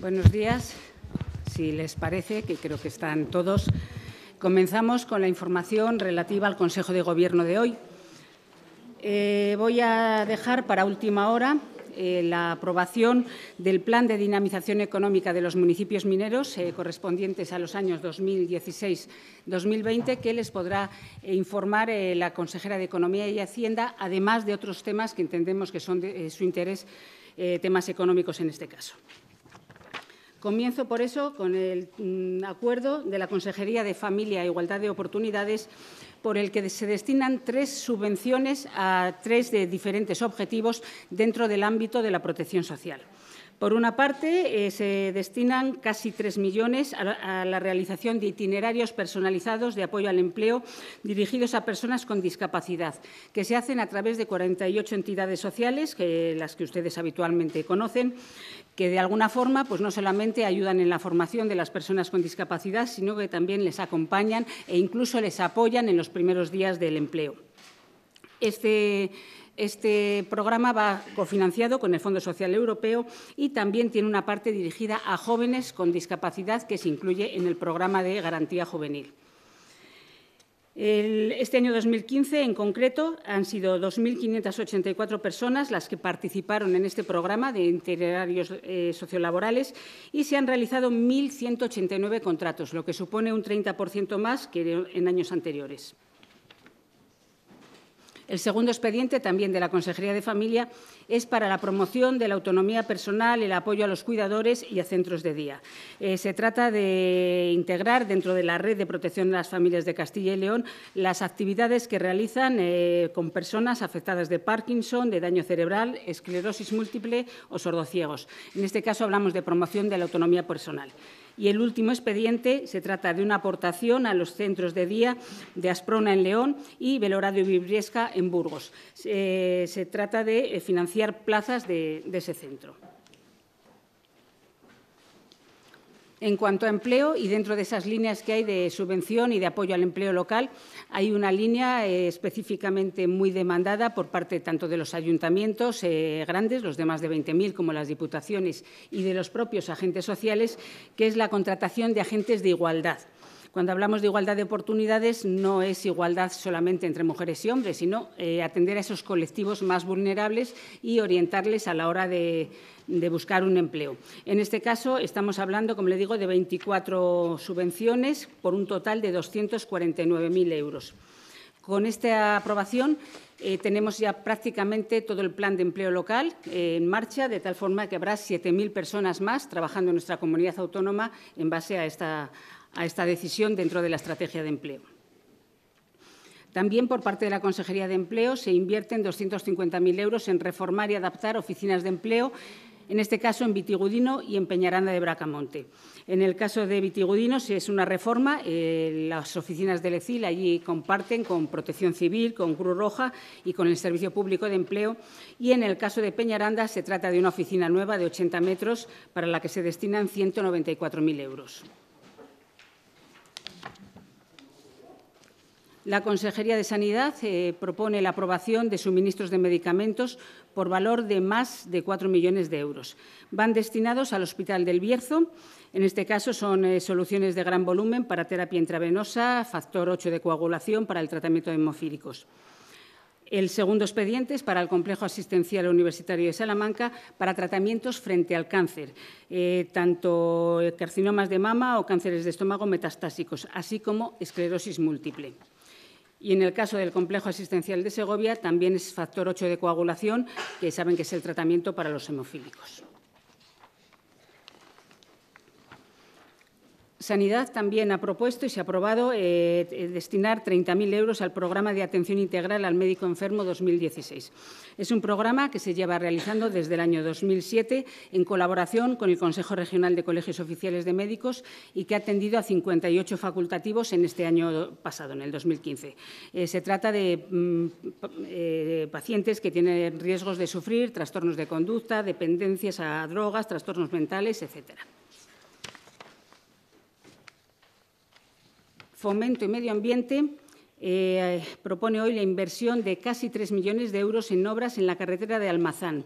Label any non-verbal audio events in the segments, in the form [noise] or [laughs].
Buenos días. Si les parece, que creo que están todos, comenzamos con la información relativa al Consejo de Gobierno de hoy. Eh, voy a dejar para última hora eh, la aprobación del Plan de Dinamización Económica de los Municipios Mineros eh, correspondientes a los años 2016-2020, que les podrá informar la consejera de Economía y Hacienda, además de otros temas que entendemos que son de su interés, temas económicos en este caso. Comienzo por eso con el mm, acuerdo de la Consejería de Familia e Igualdad de Oportunidades por el que se destinan tres subvenciones a tres de diferentes objetivos dentro del ámbito de la protección social. Por una parte, eh, se destinan casi tres millones a la, realización de itinerarios personalizados de apoyo al empleo dirigidos a personas con discapacidad, que se hacen a través de 48 entidades sociales, que, las que ustedes habitualmente conocen, que de alguna forma pues, no solamente ayudan en la formación de las personas con discapacidad, sino que también les acompañan e incluso les apoyan en los primeros días del empleo. este, este programa va cofinanciado con el Fondo Social Europeo y también tiene una parte dirigida a jóvenes con discapacidad que se incluye en el programa de garantía juvenil este año 2015, en concreto, han sido 2.584 personas las que participaron en este programa de itinerarios eh, sociolaborales y se han realizado 1.189 contratos, lo que supone un 30% más que en años anteriores. El segundo expediente, también de la Consejería de Familia, es para la promoción de la autonomía personal, el apoyo a los cuidadores y a centros de día. Eh, se trata de integrar dentro de la red de protección de las familias de Castilla y León las actividades que realizan eh, con personas afectadas de Parkinson, de daño cerebral, esclerosis múltiple o sordociegos. En este caso hablamos de promoción de la autonomía personal. Y el último expediente se trata de una aportación a los centros de día de Asprona en León y y Vibriesca en Burgos. Eh, se trata de eh, financiar plazas de ese centro. En cuanto a empleo, y dentro de esas líneas que hay de subvención y de apoyo al empleo local, hay una línea eh, específicamente muy demandada por parte tanto de los ayuntamientos eh, grandes, los de más de 20.000, como las diputaciones, y de los propios agentes sociales, que es la contratación de agentes de igualdad. Cuando hablamos de igualdad de oportunidades, no es igualdad solamente entre mujeres y hombres, sino eh, atender a esos colectivos más vulnerables y orientarles a la hora de, buscar un empleo. En este caso, estamos hablando, como le digo, de 24 subvenciones por un total de 249.000 euros. Con esta aprobación eh, tenemos ya prácticamente todo el plan de empleo local eh, en marcha, de tal forma que habrá 7.000 personas más trabajando en nuestra comunidad autónoma en base a esta a esta decisión dentro de la estrategia de empleo. También por parte de la Consejería de Empleo se invierten 250.000 euros en reformar y adaptar oficinas de empleo, en este caso en Vitigudino y en Peñaranda de Bracamonte. En el caso de Vitigudino si es una reforma, eh, las oficinas del ECIL allí comparten con Protección Civil, con Cruz Roja y con el Servicio Público de Empleo. Y en el caso de Peñaranda se trata de una oficina nueva de 80 metros para la que se destinan 194.000 euros. La Consejería de Sanidad eh, propone la aprobación de suministros de medicamentos por valor de más de 4 millones de euros. Van destinados al Hospital del Bierzo. En este caso son eh, soluciones de gran volumen para terapia intravenosa, factor 8 de coagulación para el tratamiento de hemofílicos. El segundo expediente es para el Complejo Asistencial Universitario de Salamanca para tratamientos frente al cáncer, eh, tanto carcinomas de mama o cánceres de estómago metastásicos, así como esclerosis múltiple. Y en el caso del complejo asistencial de Segovia, también es factor 8 de coagulación, que saben que es el tratamiento para los hemofílicos. Sanidad también ha propuesto y se ha aprobado eh, eh, destinar 30.000 euros al programa de atención integral al médico enfermo 2016. Es un programa que se lleva realizando desde el año 2007 en colaboración con el Consejo Regional de Colegios Oficiales de Médicos y que ha atendido a 58 facultativos en este año pasado, en el 2015. Eh, se trata mm, de pacientes que tienen riesgos de sufrir trastornos de conducta, dependencias a drogas, trastornos mentales, etcétera. Fomento y Medio Ambiente eh, propone hoy la inversión de casi 3 millones de euros en obras en la carretera de Almazán.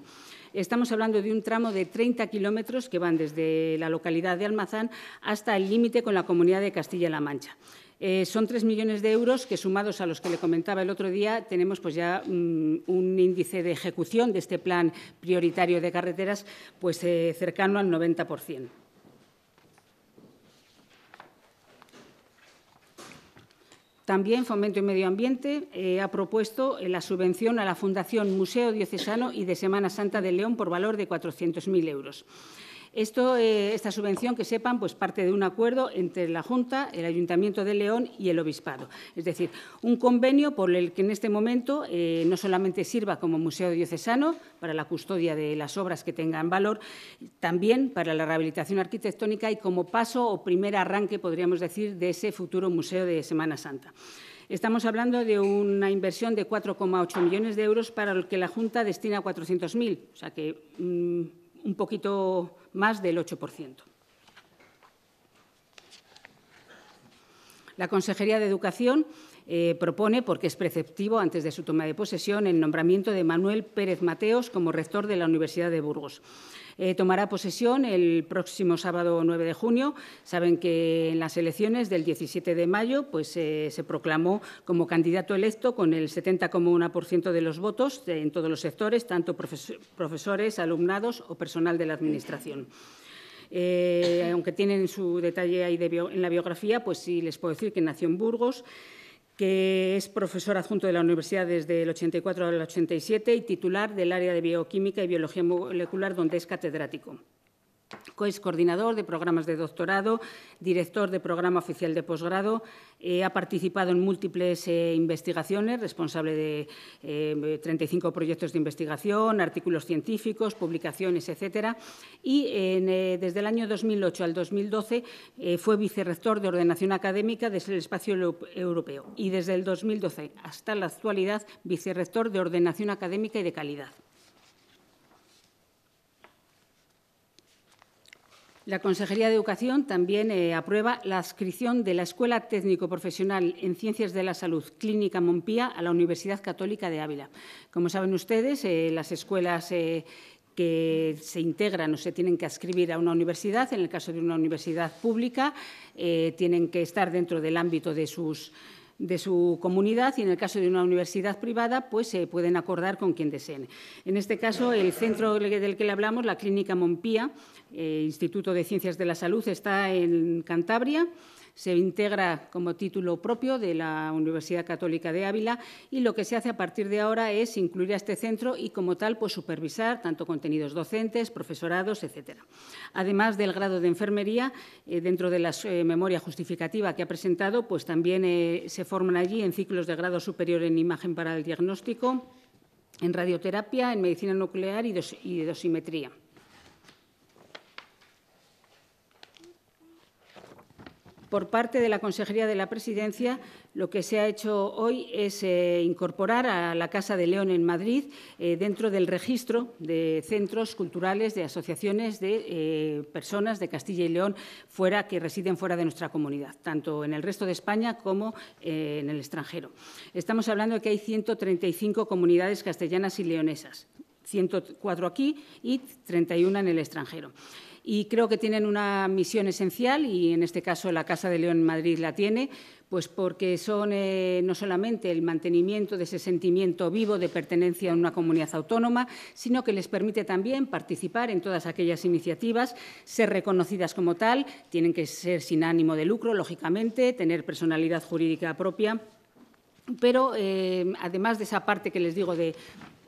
Estamos hablando de un tramo de 30 kilómetros que van desde la localidad de Almazán hasta el límite con la comunidad de Castilla-La Mancha. Eh, son 3 millones de euros que, sumados a los que le comentaba el otro día, tenemos pues ya mm, un, índice de ejecución de este plan prioritario de carreteras pues, eh, cercano al 90%. También Fomento y Medio Ambiente eh, ha propuesto eh, la subvención a la Fundación Museo Diocesano y de Semana Santa de León por valor de 400.000 euros. Eh, esta subvención, que sepan, pues parte de un acuerdo entre la Junta, el Ayuntamiento de León y el Obispado. Es decir, un convenio por el que en este momento eh, no solamente sirva como museo diocesano para la custodia de las obras que tengan valor, también para la rehabilitación arquitectónica y como paso o primer arranque, podríamos decir, de ese futuro museo de Semana Santa. Estamos hablando de una inversión de 4,8 millones de euros para el que la Junta destina 400.000, o sea que mm, un poquito más del 8%. La Consejería de Educación eh, propone, porque es preceptivo antes de su toma de posesión, el nombramiento de Manuel Pérez Mateos como rector de la Universidad de Burgos. Eh, tomará posesión el próximo sábado 9 de junio. Saben que en las elecciones del 17 de mayo pues, eh, se proclamó como candidato electo con el 70,1% de los votos en todos los sectores, tanto profesores, alumnados o personal de la Administración. aunque tienen su detalle ahí en la biografía, pues sí les puedo decir que nació en Burgos que es profesor adjunto de la universidad desde el 84 al 87 y titular del área de bioquímica y biología molecular, donde es catedrático es coordinador de programas de doctorado, director de programa oficial de posgrado, eh, ha participado en múltiples eh, investigaciones, responsable de 35 eh, proyectos de investigación, artículos científicos, publicaciones, etcétera. Y desde el año 2008 al 2012 fue vicerrector de ordenación académica desde el espacio europeo y desde el 2012 hasta la actualidad vicerrector de ordenación académica y de calidad. La Consejería de Educación también eh, aprueba la adscripción de la Escuela Técnico-Profesional en Ciencias de la Salud Clínica Monpía a la Universidad Católica de Ávila. Como saben ustedes, eh, las escuelas eh, que se integran o se tienen que adscribir a una universidad, en el caso de una universidad pública, tienen que estar dentro del ámbito de sus de su comunidad y en el caso de una universidad privada, pues se pueden acordar con quien deseen. En este caso, el centro del que le hablamos, la Clínica Mompía, eh, Instituto de Ciencias de la Salud, está en Cantabria se integra como título propio de la Universidad Católica de Ávila y lo que se hace a partir de ahora es incluir a este centro y como tal pues supervisar tanto contenidos docentes, profesorados, etcétera. Además del grado de enfermería, eh, dentro de la eh, memoria justificativa que ha presentado, pues también eh, se forman allí en ciclos de grado superior en imagen para el diagnóstico, en radioterapia, en medicina nuclear y, y dosimetría. por parte de la Consejería de la Presidencia, lo que se ha hecho hoy es eh, incorporar a la Casa de León en Madrid eh, dentro del registro de centros culturales, de asociaciones de eh, personas de Castilla y León fuera que residen fuera de nuestra comunidad, tanto en el resto de España como en el extranjero. Estamos hablando de que hay 135 comunidades castellanas y leonesas. 104 aquí y 31 en el extranjero y creo que tienen una misión esencial y en este caso la Casa de León en Madrid la tiene, pues porque son eh, no solamente el mantenimiento de ese sentimiento vivo de pertenencia a una comunidad autónoma, sino que les permite también participar en todas aquellas iniciativas, ser reconocidas como tal, tienen que ser sin ánimo de lucro, lógicamente, tener personalidad jurídica propia. Pero, eh, además de esa parte que les digo de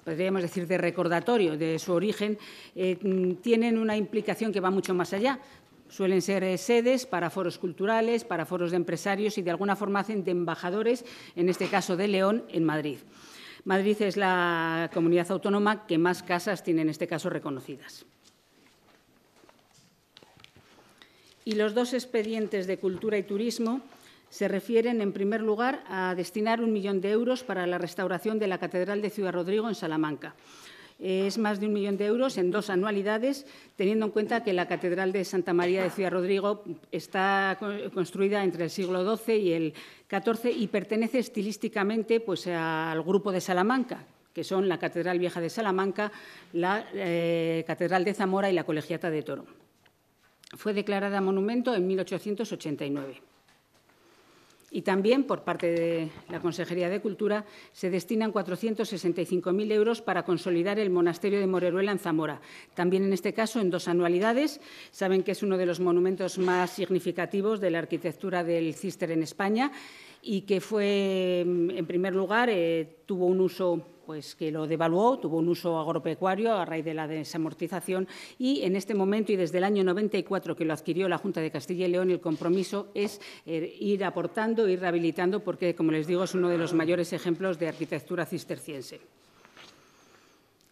podríamos decir, de recordatorio de su origen, eh, tienen una implicación que va mucho más allá. Suelen ser eh, sedes para foros culturales, para foros de empresarios y de alguna forma hacen de embajadores, en este caso de León, en Madrid. Madrid es la comunidad autónoma que más casas tiene en este caso reconocidas. Y los dos expedientes de cultura y turismo se refieren, en primer lugar, a destinar un millón de euros para la restauración de la Catedral de Ciudad Rodrigo en Salamanca. Es más de un millón de euros en dos anualidades, teniendo en cuenta que la Catedral de Santa María de Ciudad Rodrigo está construida entre el siglo XII y el XIV y pertenece estilísticamente pues, al grupo de Salamanca, que son la Catedral Vieja de Salamanca, la eh, Catedral de Zamora y la Colegiata de Toro. Fue declarada monumento en 1889. Y también, por parte de la Consejería de Cultura, se destinan 465.000 euros para consolidar el monasterio de Moreruela en Zamora. También, en este caso, en dos anualidades. Saben que es uno de los monumentos más significativos de la arquitectura del Cister en España y que fue, en primer lugar, eh, tuvo un uso pues, que lo devaluó, tuvo un uso agropecuario a raíz de la desamortización y en este momento y desde el año 94 que lo adquirió la Junta de Castilla y León, el compromiso es eh, ir aportando, ir rehabilitando, porque, como les digo, es uno de los mayores ejemplos de arquitectura cisterciense.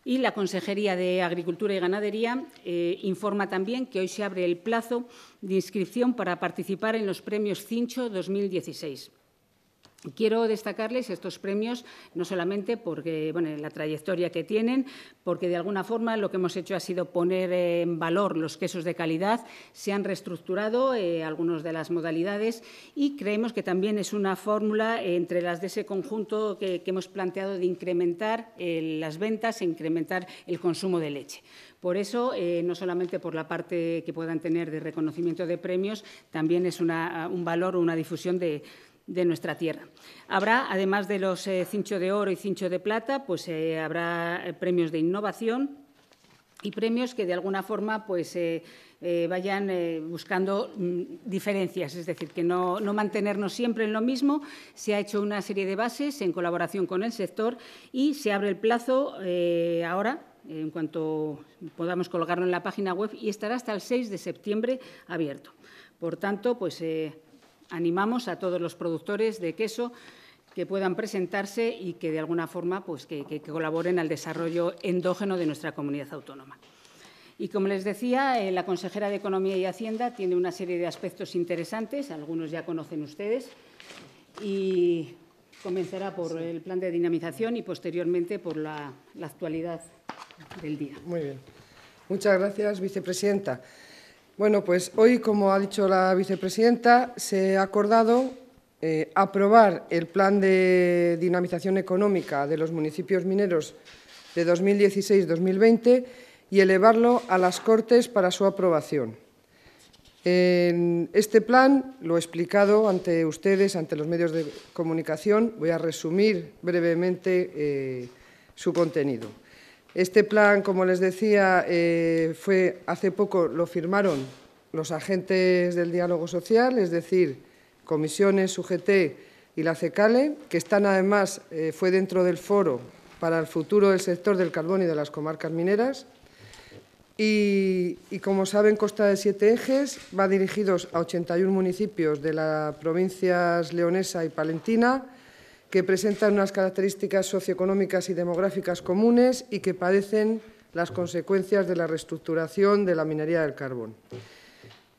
Y la Consejería de Agricultura y Ganadería eh, informa también que hoy se abre el plazo de inscripción para participar en los premios Cincho 2016. Quiero destacarles estos premios no solamente porque bueno, la trayectoria que tienen, porque de alguna forma lo que hemos hecho ha sido poner en valor los quesos de calidad, se han reestructurado eh, algunas de las modalidades y creemos que también es una fórmula entre las de ese conjunto que, hemos planteado de incrementar eh, las ventas e incrementar el consumo de leche. Por eso, eh, no solamente por la parte que puedan tener de reconocimiento de premios, también es un valor o una difusión de, de nuestra tierra. Habrá, además de los eh, cincho de oro y cincho de plata, pues eh, habrá eh, premios de innovación y premios que de alguna forma pues vayan buscando mm, diferencias, es decir, que no, no, mantenernos siempre en lo mismo. Se ha hecho una serie de bases en colaboración con el sector y se abre el plazo ahora en cuanto podamos colocarlo en la página web y estará hasta el 6 de septiembre abierto. Por tanto, pues animamos a todos los productores de queso que puedan presentarse y que de alguna forma pues, que, colaboren al desarrollo endógeno de nuestra comunidad autónoma. Y como les decía, eh, la consejera de Economía y Hacienda tiene una serie de aspectos interesantes, algunos ya conocen ustedes, y comenzará por el plan de dinamización y posteriormente por la, la actualidad del día. Muy bien. Muchas gracias, vicepresidenta. Bueno, pues hoy, como ha dicho la vicepresidenta, se ha acordado eh, aprobar el Plan de Dinamización Económica de los Municipios Mineros de 2016-2020 y elevarlo a las Cortes para su aprobación. En este plan, lo he explicado ante ustedes, ante los medios de comunicación, voy a resumir brevemente eh, su contenido. Este plan, como les decía, eh, fue hace poco lo firmaron los agentes del diálogo social, es decir, comisiones, UGT y la CECALE, que están además, eh, fue dentro del foro para el futuro del sector del carbón y de las comarcas mineras. Y, como saben, Costa de siete ejes, va dirigidos a 81 municipios de las provincias leonesa y palentina, que presentan unas características socioeconómicas y demográficas comunes y que padecen las consecuencias de la reestructuración de la minería del carbón.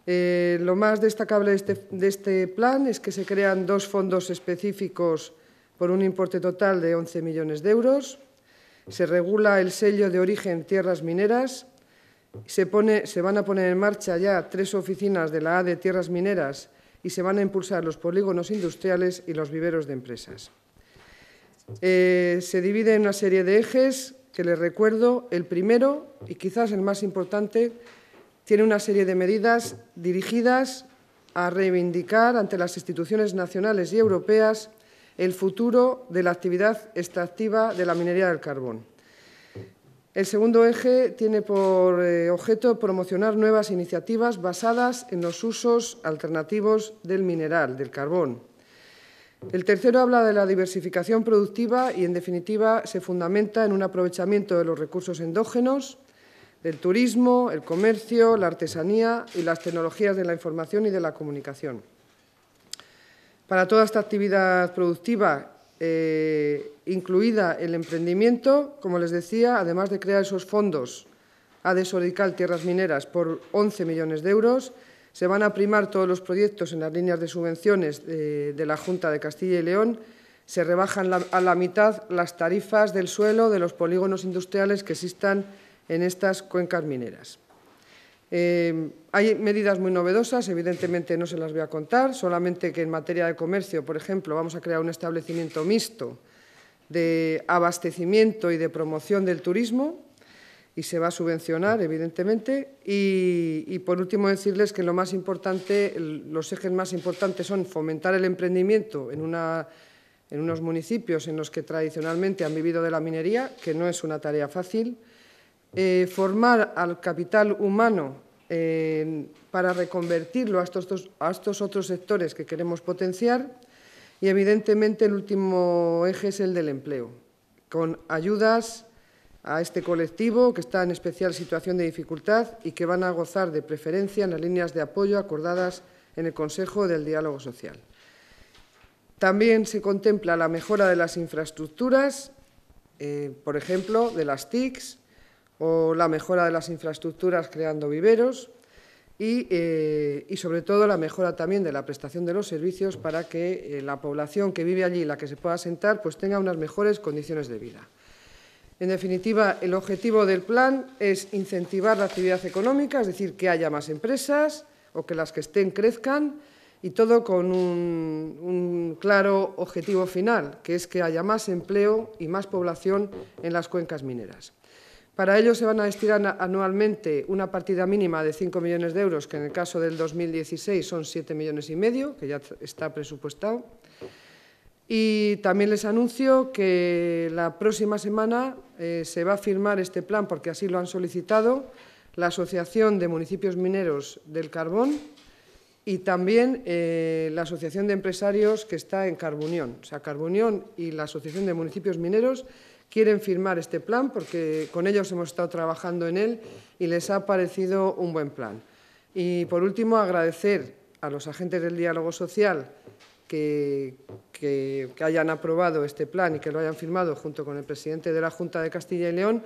Eh, lo más destacable este, de este, plan es que se crean dos fondos específicos por un importe total de 11 millones de euros. Se regula el sello de origen tierras mineras. Se, se van a poner en marcha ya tres oficinas de la A de tierras mineras y se van a impulsar los polígonos industriales y los viveros de empresas. Eh, se divide en una serie de ejes que les recuerdo. El primero, y quizás el más importante, tiene una serie de medidas dirigidas a reivindicar ante las instituciones nacionales y europeas el futuro de la actividad extractiva de la minería del carbón. El segundo eje tiene por eh, objeto promocionar nuevas iniciativas basadas en los usos alternativos del mineral, del carbón, el tercero habla de la diversificación productiva y, en definitiva, se fundamenta en un aprovechamiento de los recursos endógenos, del turismo, el comercio, la artesanía y las tecnologías de la información y de la comunicación. Para toda esta actividad productiva, eh, incluida el emprendimiento, como les decía, además de crear esos fondos, ha de Tierras Mineras por 11 millones de euros se van a primar todos los proyectos en las líneas de subvenciones de, la Junta de Castilla y León. Se rebajan a la mitad las tarifas del suelo de los polígonos industriales que existan en estas cuencas mineras. Eh, hay medidas muy novedosas, evidentemente no se las voy a contar, solamente que en materia de comercio, por ejemplo, vamos a crear un establecimiento mixto de abastecimiento y de promoción del turismo, y se va a subvencionar, evidentemente. Y, por último, decirles que lo más importante, los ejes más importantes son fomentar el emprendimiento en, una, en unos municipios en los que tradicionalmente han vivido de la minería, que no es una tarea fácil, eh, formar al capital humano para reconvertirlo a estos, a estos otros sectores que queremos potenciar y, evidentemente, el último eje es el del empleo, con ayudas a este colectivo que está en especial situación de dificultad y que van a gozar de preferencia en las líneas de apoyo acordadas en el Consejo del Diálogo Social. También se contempla la mejora de las infraestructuras, eh, por ejemplo, de las TICs, o la mejora de las infraestructuras creando viveros eh, y, sobre todo, la mejora también de la prestación de los servicios para que eh, la población que vive allí y la que se pueda asentar, pues, tenga unas mejores condiciones de vida. En definitiva, el objetivo del plan es incentivar la actividad económica, es decir, que haya más empresas o que las que estén crezcan, y todo con un, claro objetivo final, que es que haya más empleo y más población en las cuencas mineras. Para ello se van a destinar anualmente una partida mínima de 5 millones de euros, que en el caso del 2016 son 7 millones y medio, que ya está presupuestado, y también les anuncio que la próxima semana eh, se va a firmar este plan, porque así lo han solicitado, la Asociación de Municipios Mineros del Carbón y también eh, la Asociación de Empresarios que está en Carbunión. O sea, Carbunión y la Asociación de Municipios Mineros quieren firmar este plan porque con ellos hemos estado trabajando en él y les ha parecido un buen plan. Y, por último, agradecer a los agentes del diálogo social que, hayan aprobado este plan y que lo hayan firmado junto con el presidente de la Junta de Castilla y León.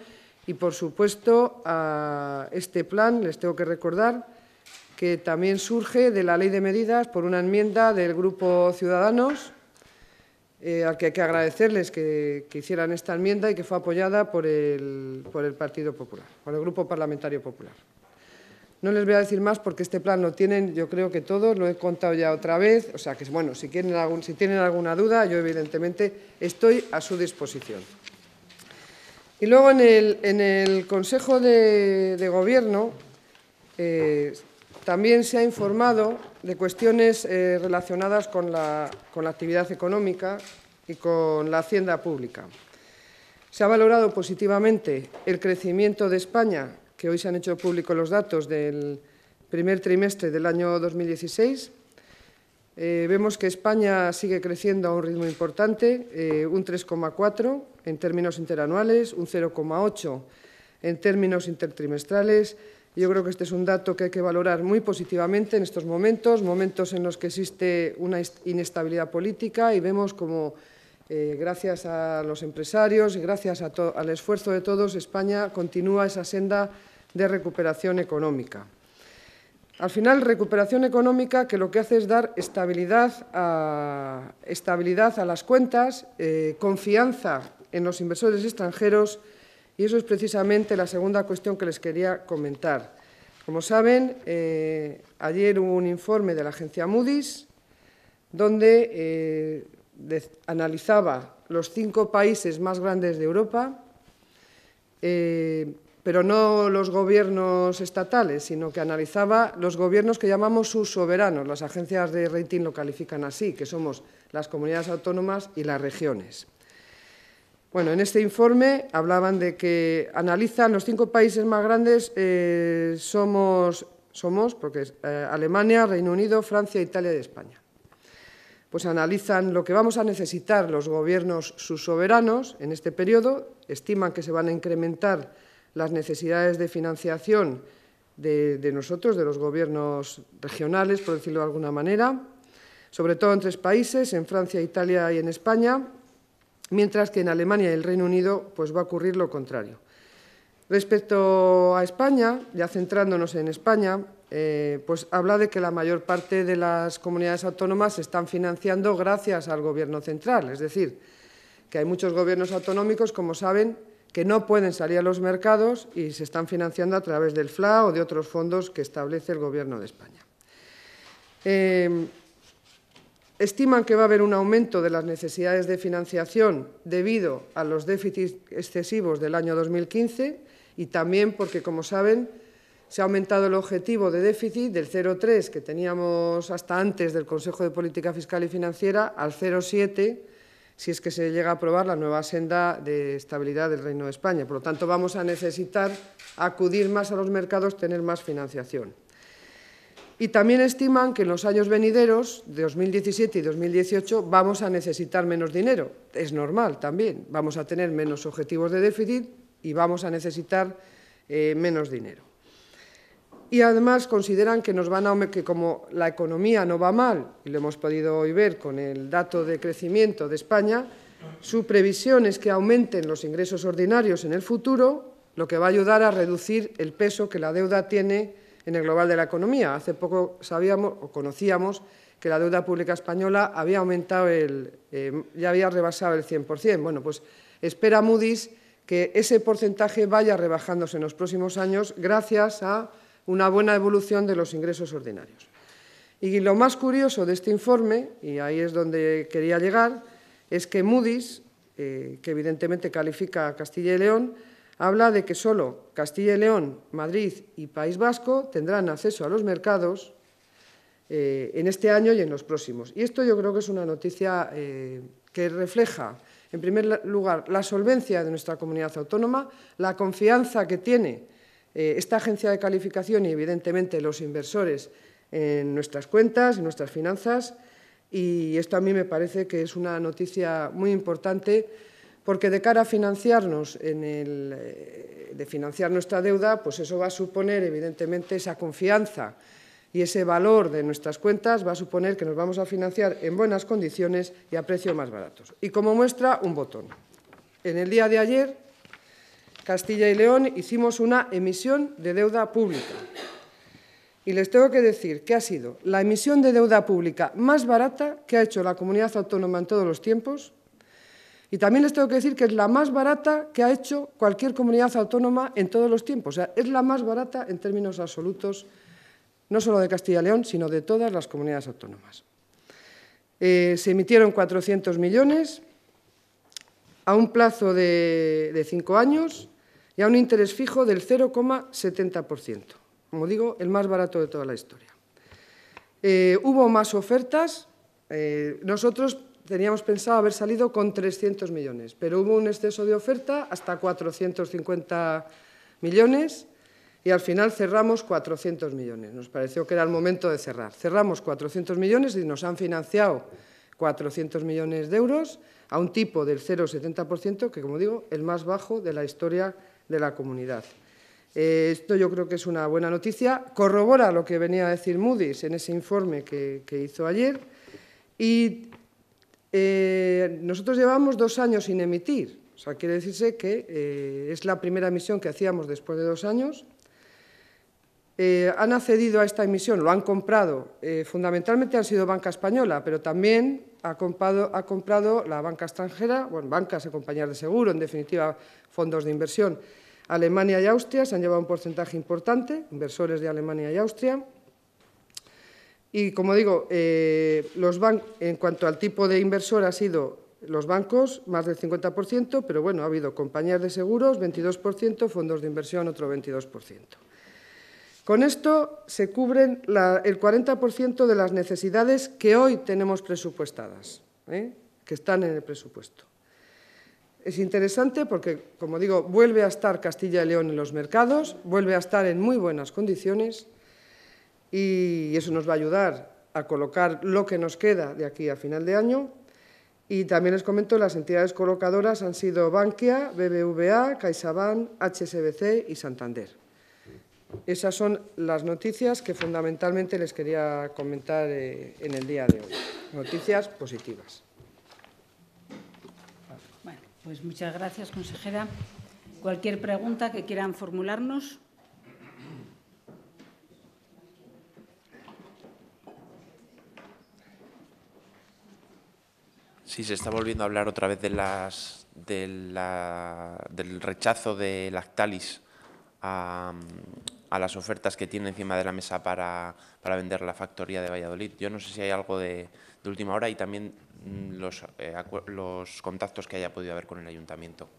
Y, por supuesto, a este plan les tengo que recordar que también surge de la Ley de Medidas por una enmienda del Grupo Ciudadanos, eh, al que hay que agradecerles que, hicieran esta enmienda y que fue apoyada por el, por el Partido Popular, por el Grupo Parlamentario Popular. No les voy a decir más porque este plan lo tienen, yo creo que todos, lo he contado ya otra vez. O sea que, bueno, si, tienen alguna duda, yo evidentemente estoy a su disposición. Y luego en el, Consejo de, Gobierno eh, también se ha informado de cuestiones eh, relacionadas con la actividad económica y con la hacienda pública. Se ha valorado positivamente el crecimiento de España que hoy se han hecho públicos los datos del primer trimestre del año 2016, eh, vemos que España sigue creciendo a un ritmo importante, eh, un 3,4 en términos interanuales, un 0,8 en términos intertrimestrales. Yo creo que este es un dato que hay que valorar muy positivamente en estos momentos, momentos en los que existe una inestabilidad política y vemos como, eh, gracias a los empresarios y gracias al esfuerzo de todos, España continúa esa senda de recuperación económica. Al final, recuperación económica que lo que hace es dar estabilidad a, estabilidad a las cuentas, eh, confianza en los inversores extranjeros y eso es precisamente la segunda cuestión que les quería comentar. Como saben, eh, ayer hubo un informe de la agencia Moody's donde eh, analizaba los cinco países más grandes de Europa, pero no los gobiernos estatales, sino que analizaba los gobiernos que llamamos sus soberanos. las agencias de rating lo califican así, que somos las comunidades autónomas y las regiones. Bueno, en este informe hablaban de que analizan los cinco países más grandes, eh, somos, somos, porque es eh, Alemania, Reino Unido, Francia, Italia y España. Pues analizan lo que vamos a necesitar los gobiernos sus soberanos en este periodo, estiman que se van a incrementar las necesidades de financiación de, nosotros, de los gobiernos regionales, por decirlo de alguna manera, sobre todo en tres países, en Francia, Italia y en España, mientras que en Alemania y el Reino Unido pues, va a ocurrir lo contrario. Respecto a España, ya centrándonos en España, eh, pues habla de que la mayor parte de las comunidades autónomas se están financiando gracias al Gobierno central, es decir, que hay muchos gobiernos autonómicos, como saben, que no pueden salir a los mercados y se están financiando a través del FLA o de otros fondos que establece el Gobierno de España. Em, estiman que va a haber un aumento de las necesidades de financiación debido a los déficits excesivos del año 2015 y también porque, como saben, se ha aumentado el objetivo de déficit del 0,3 que teníamos hasta antes del Consejo de Política Fiscal y Financiera al 0,7 si es que se llega a aprobar la nueva senda de estabilidad del Reino de España. Por lo tanto, vamos a necesitar acudir más a los mercados, tener más financiación. Y también estiman que en los años venideros, de 2017 y 2018, vamos a necesitar menos dinero. Es normal también. Vamos a tener menos objetivos de déficit y vamos a necesitar eh, menos dinero y además consideran que, nos van a, que como la economía no va mal, y lo hemos podido hoy ver con el dato de crecimiento de España, su previsión es que aumenten los ingresos ordinarios en el futuro, lo que va a ayudar a reducir el peso que la deuda tiene en el global de la economía. Hace poco sabíamos o conocíamos que la deuda pública española había aumentado, el, eh, ya había rebasado el 100%. Bueno, pues espera Moody's que ese porcentaje vaya rebajándose en los próximos años gracias a una buena evolución de los ingresos ordinarios. Y lo más curioso de este informe, y ahí es donde quería llegar, es que Moody's, eh, que evidentemente califica a Castilla y León, habla de que solo Castilla y León, Madrid y País Vasco tendrán acceso a los mercados eh, en este año y en los próximos. Y esto yo creo que es una noticia eh, que refleja, en primer lugar, la solvencia de nuestra comunidad autónoma, la confianza que tiene eh, esta agencia de calificación y, evidentemente, los inversores en nuestras cuentas, en nuestras finanzas, y esto a mí me parece que es una noticia muy importante porque de cara a financiarnos, eh, de financiar nuestra deuda, pues eso va a suponer, evidentemente, esa confianza y ese valor de nuestras cuentas va a suponer que nos vamos a financiar en buenas condiciones y a precios más baratos. Y como muestra, un botón. En el día de ayer, Castilla y León hicimos una emisión de deuda pública. Y les tengo que decir que ha sido la emisión de deuda pública más barata que ha hecho la comunidad autónoma en todos los tiempos. Y también les tengo que decir que es la más barata que ha hecho cualquier comunidad autónoma en todos los tiempos. O sea, es la más barata en términos absolutos, no solo de Castilla y León, sino de todas las comunidades autónomas. Eh, se emitieron 400 millones a un plazo de cinco años y a un interés fijo del 0,70%, como digo, el más barato de toda la historia. Eh, hubo más ofertas, eh, nosotros teníamos pensado haber salido con 300 millones, pero hubo un exceso de oferta hasta 450 millones y al final cerramos 400 millones. Nos pareció que era el momento de cerrar. Cerramos 400 millones y nos han financiado 400 millones de euros a un tipo del 0,70%, que como digo, el más bajo de la historia de la comunidad. Eh, esto yo creo que es una buena noticia. Corrobora lo que venía a decir Moody's en ese informe que, hizo ayer. Y eh, nosotros llevamos dos años sin emitir. O sea, quiere decirse que eh, es la primera emisión que hacíamos después de dos años. han accedido a esta emisión, lo han comprado. fundamentalmente han sido Banca Española, pero también ha comprado, la banca extranjera, bueno, bancas y compañías de seguro, en definitiva, fondos de inversión. Alemania y Austria se han llevado un porcentaje importante, inversores de Alemania y Austria. Y como digo, eh, en cuanto al tipo de inversor ha sido los bancos, más del 50%, pero bueno, ha habido compañías de seguros, 22%, fondos de inversión, otro 22%. Con esto se cubren el 40% de las necesidades que hoy tenemos presupuestadas, ¿eh? que están en el presupuesto. Es interesante porque, como digo, vuelve a estar Castilla y León en los mercados, vuelve a estar en muy buenas condiciones y eso nos va a ayudar a colocar lo que nos queda de aquí a final de año. Y también les comento, las entidades colocadoras han sido Bankia, BBVA, CaixaBank, HSBC y Santander. Esas son las noticias que fundamentalmente les quería comentar eh, en el día de hoy. Noticias positivas. pues muchas gracias, consejera. Cualquier pregunta que quieran formularnos. Sí, se está volviendo a hablar otra vez de las, del rechazo de Lactalis a, a las ofertas que tiene encima de la mesa para, para vender la factoría de Valladolid. Yo no sé si hay algo de, última hora y también mm, los, eh, los contactos que haya podido haber con el ayuntamiento.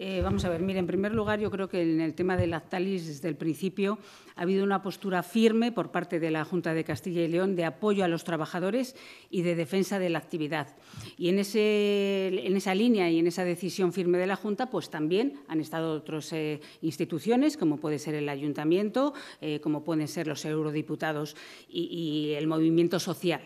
Eh, vamos a ver, mire, en primer lugar, yo creo que en el tema del actalis desde el principio, ha habido una postura firme por parte de la Junta de Castilla y León de apoyo a los trabajadores y de defensa de la actividad. Y en, esa línea y en esa decisión firme de la Junta, pues también han estado otras eh, instituciones, como puede ser el Ayuntamiento, eh, como pueden ser los eurodiputados y, y el movimiento social.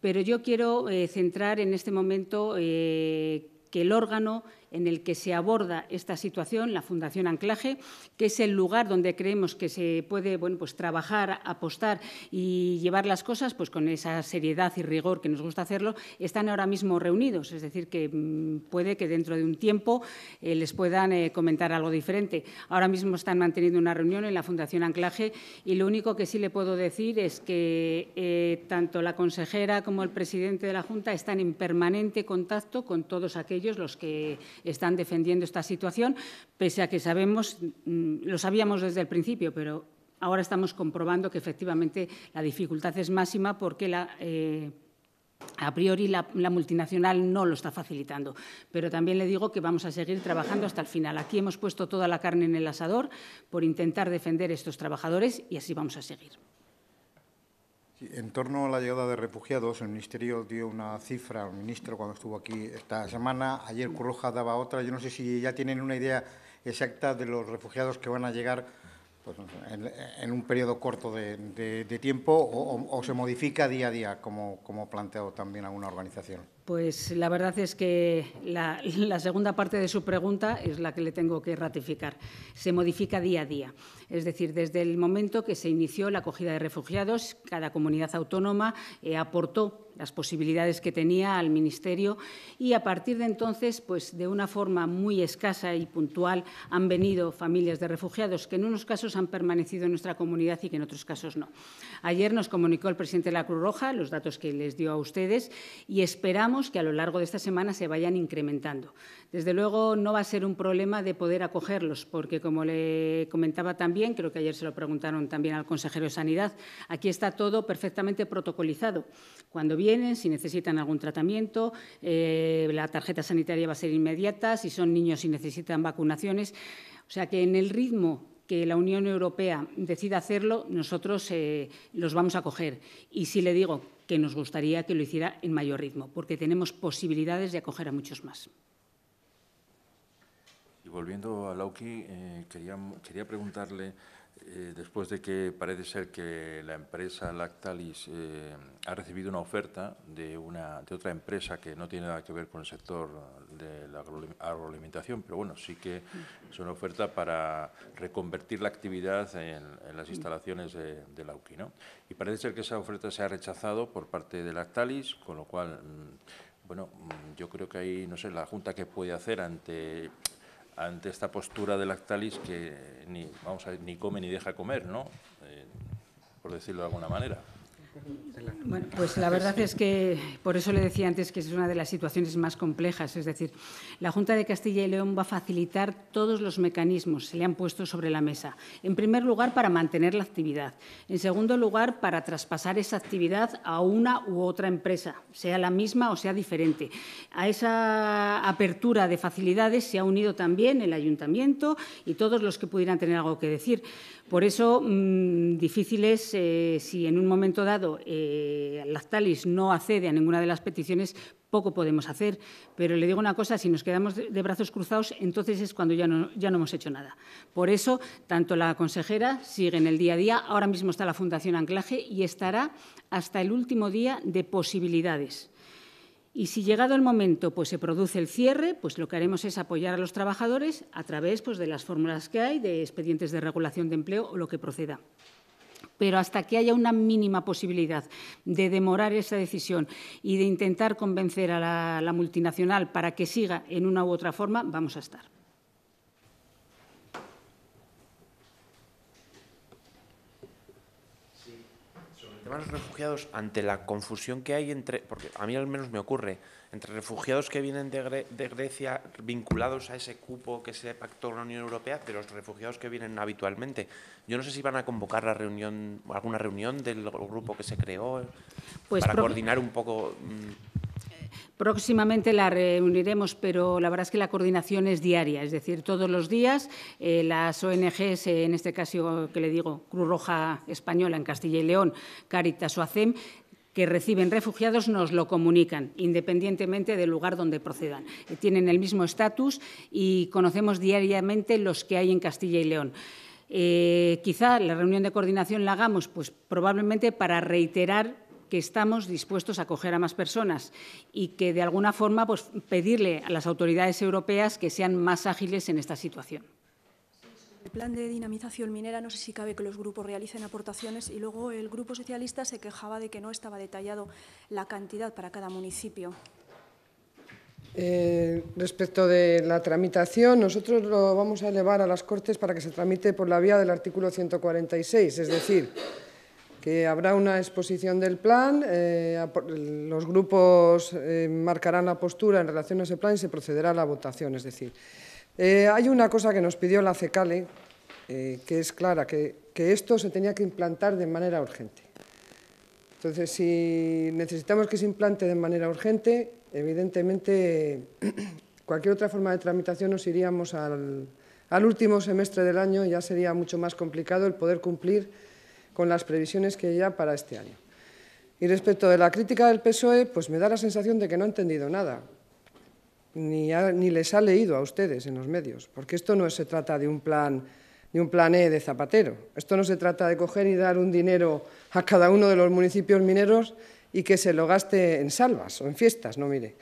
Pero yo quiero centrar en este momento que el órgano en el que se aborda esta situación, la Fundación Anclaje, que es el lugar donde creemos que se puede bueno, pues, trabajar, apostar y llevar las cosas pues, con esa seriedad y rigor que nos gusta hacerlo, están ahora mismo reunidos. Es decir, que mm, puede que dentro de un tiempo eh, les puedan eh, comentar algo diferente. Ahora mismo están manteniendo una reunión en la Fundación Anclaje y lo único que sí le puedo decir es que eh, tanto la consejera como el presidente de la Junta están en permanente contacto con todos aquellos los que están defendiendo esta situación, pese a que sabemos, mm, lo sabíamos desde el principio, pero ahora estamos comprobando que efectivamente la dificultad es máxima porque eh, a priori la, multinacional no lo está facilitando, pero también le digo que vamos a seguir trabajando hasta el final. Aquí hemos puesto toda la carne en el asador por intentar defender a estos trabajadores y así vamos a seguir. En torno a la llegada de refugiados, el Ministerio dio una cifra, al ministro cuando estuvo aquí esta semana, ayer Curroja daba otra, yo no sé si ya tienen una idea exacta de los refugiados que van a llegar pues, en, un periodo corto de, tiempo o, se modifica día a día, como, como planteado también alguna organización? Pues la verdad es que la, segunda parte de su pregunta es la que le tengo que ratificar. Se modifica día a día. Es decir, desde el momento que se inició la acogida de refugiados, cada comunidad autónoma eh, aportó las posibilidades que tenía al Ministerio y a partir de entonces, pues de una forma muy escasa y puntual, han venido familias de refugiados que en unos casos han permanecido en nuestra comunidad y que en otros casos no. Ayer nos comunicó el presidente de la Cruz Roja los datos que les dio a ustedes y esperamos que a lo largo de esta semana se vayan incrementando. Desde luego, no va a ser un problema de poder acogerlos, porque como le comentaba también, creo que ayer se lo preguntaron también al consejero de Sanidad, aquí está todo perfectamente protocolizado. Cuando viene si necesitan algún tratamiento, eh, la tarjeta sanitaria va a ser inmediata, si son niños y necesitan vacunaciones. O sea que en el ritmo que la Unión Europea decida hacerlo, nosotros eh, los vamos a acoger. Y sí le digo que nos gustaría que lo hiciera en mayor ritmo, porque tenemos posibilidades de acoger a muchos más. Y volviendo a Lauki, eh, quería, quería preguntarle eh, después de que parece ser que la empresa Lactalis eh, ha recibido una oferta de, una, de otra empresa que no tiene nada que ver con el sector de la agroalimentación, pero bueno, sí que es una oferta para reconvertir la actividad en, las instalaciones de, de Y parece ser que esa oferta se ha rechazado por parte de Lactalis, con lo cual... Mm, bueno, mm, yo creo que ahí, no sé, la Junta que puede hacer ante ante esta postura de Lactalis que ni, vamos a ni come ni deja comer, ¿no? Eh, por decirlo de alguna manera. Bueno, pues la verdad es que por eso le decía antes que es una de las situaciones más complejas. Es decir, la Junta de Castilla y León va a facilitar todos los mecanismos que se le han puesto sobre la mesa. En primer lugar, para mantener la actividad. En segundo lugar, para traspasar esa actividad a una u otra empresa, sea la misma o sea diferente. A esa apertura de facilidades se ha unido también el ayuntamiento y todos los que pudieran tener algo que decir. Por eso, mm, difícil es eh, si en un momento dado eh, Lactalis no accede a ninguna de las peticiones, poco podemos hacer. Pero le digo una cosa, si nos quedamos de brazos cruzados, entonces es cuando ya no, ya no hemos hecho nada. Por eso, tanto la consejera sigue en el día a día, ahora mismo está la Fundación Anclaje y estará hasta el último día de posibilidades. Y si llegado el momento pues, se produce el cierre, pues lo que haremos es apoyar a los trabajadores a través pues, de las fórmulas que hay, de expedientes de regulación de empleo o lo que proceda pero hasta que haya una mínima posibilidad de demorar esa decisión y de intentar convencer a la, multinacional para que siga en una u otra forma, vamos a estar. los refugiados, ante la confusión que hay entre, porque a mí al menos me ocurre, entre refugiados que vienen de, Grecia vinculados a ese cupo que se pactó la Unión Europea, de los refugiados que vienen habitualmente. Yo no sé si van a convocar la reunión, alguna reunión del grupo que se creó pues para coordinar un poco. Mm, Próximamente la reuniremos, pero la verdad es que la coordinación es diaria, es decir, todos los días eh, las ONGs, eh, en este caso que le digo, Cruz Roja Española en Castilla y León, Caritas o que reciben refugiados nos lo comunican, independientemente del lugar donde procedan. Eh, tienen el mismo estatus y conocemos diariamente los que hay en Castilla y León. quizá la reunión de coordinación la hagamos, pues probablemente para reiterar que estamos dispuestos a acoger a más personas y que, de alguna forma, pues, pedirle a las autoridades europeas que sean más ágiles en esta situación. El plan de dinamización minera, no sé si cabe que los grupos realicen aportaciones y luego el Grupo Socialista se quejaba de que no estaba detallado la cantidad para cada municipio. Eh, respecto de la tramitación, nosotros lo vamos a elevar a las Cortes para que se tramite por la vía del artículo 146, es decir, habrá una exposición del plan, eh, los grupos eh, marcarán la postura en relación a ese plan y se procederá a la votación. Es decir, eh, hay una cosa que nos pidió la CECALE, que es clara, que, esto se tenía que implantar de manera urgente. Entonces, si necesitamos que se implante de manera urgente, evidentemente [clears throat] cualquier otra forma de tramitación nos iríamos al, al último semestre del año, y ya sería mucho más complicado el poder cumplir con las previsiones que hay ya para este año. Y respecto de la crítica del PSOE, pues me da la sensación de que no ha entendido nada, ni, les ha leído a ustedes en los medios, porque esto no se trata de un plan de un plan E de Zapatero. Esto no se trata de coger y dar un dinero a cada uno de los municipios mineros y que se lo gaste en salvas o en fiestas, no mire.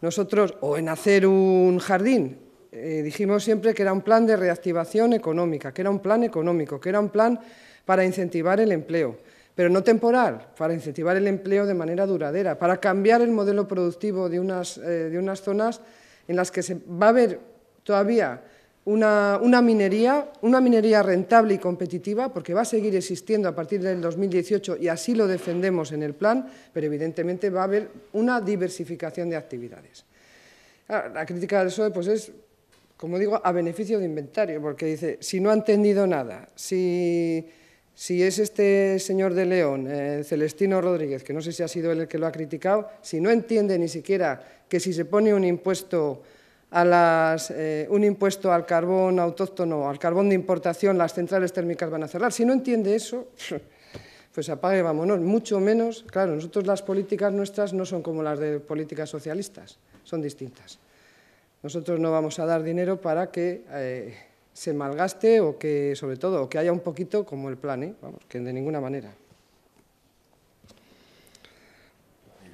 Nosotros, o en hacer un jardín, eh, dijimos siempre que era un plan de reactivación económica, que era un plan económico, que era un plan para incentivar el empleo, pero no temporal, para incentivar el empleo de manera duradera, para cambiar el modelo productivo de unas, eh, de unas zonas en las que se va a haber todavía una, minería, una minería rentable y competitiva, porque va a seguir existiendo a partir del 2018 y así lo defendemos en el plan, pero evidentemente va a haber una diversificación de actividades. Ah, la crítica de eso pues es, como digo, a beneficio de inventario, porque dice, si no ha entendido nada, si si es este señor de León, eh, Celestino Rodríguez, que no sé si ha sido él el que lo ha criticado, si no entiende ni siquiera que si se pone un impuesto, a las, eh, un impuesto al carbón autóctono, al carbón de importación, las centrales térmicas van a cerrar, si no entiende eso, [laughs] pues apague, vámonos, mucho menos, claro, nosotros las políticas nuestras no son como las de políticas socialistas, son distintas. Nosotros no vamos a dar dinero para que... Eh, se malgaste o que, sobre todo, o que haya un poquito como el plan, ¿eh? Vamos, que de ninguna manera.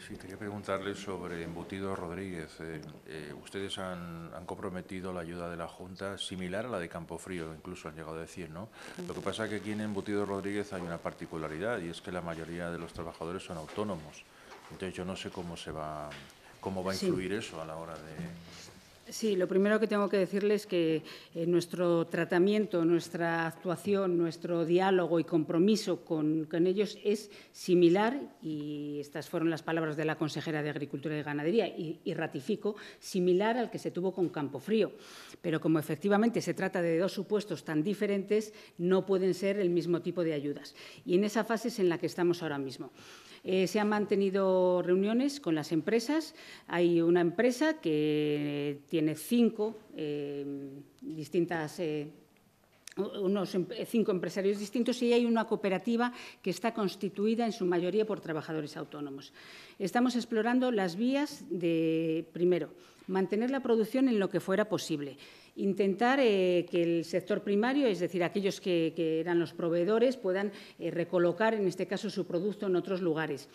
Sí, quería preguntarle sobre Embutido Rodríguez. Eh, eh, ustedes han, comprometido la ayuda de la Junta similar a la de Campofrío, incluso han llegado a decir, ¿no? Lo que pasa es que aquí en Embutido Rodríguez hay una particularidad y es que la mayoría de los trabajadores son autónomos. Entonces yo no sé cómo se va, cómo va a influir eso a la hora de, Sí, lo primero que tengo que decirles es que eh, nuestro tratamiento, nuestra actuación, nuestro diálogo y compromiso con, ellos es similar, y estas fueron las palabras de la consejera de Agricultura y Ganadería, y, y ratifico, similar al que se tuvo con Campofrío. Pero como efectivamente se trata de dos supuestos tan diferentes, no pueden ser el mismo tipo de ayudas. Y en esa fase es en la que estamos ahora mismo. Eh, se han mantenido reuniones con las empresas. Hay una empresa que tiene cinco eh, distintas eh, unos em, cinco empresarios distintos y hay una cooperativa que está constituida en su mayoría por trabajadores autónomos. Estamos explorando las vías de, primero, mantener la producción en lo que fuera posible, intentar eh, que el sector primario, es decir, aquellos que, eran los proveedores, puedan eh, recolocar, en este caso, su producto en otros lugares,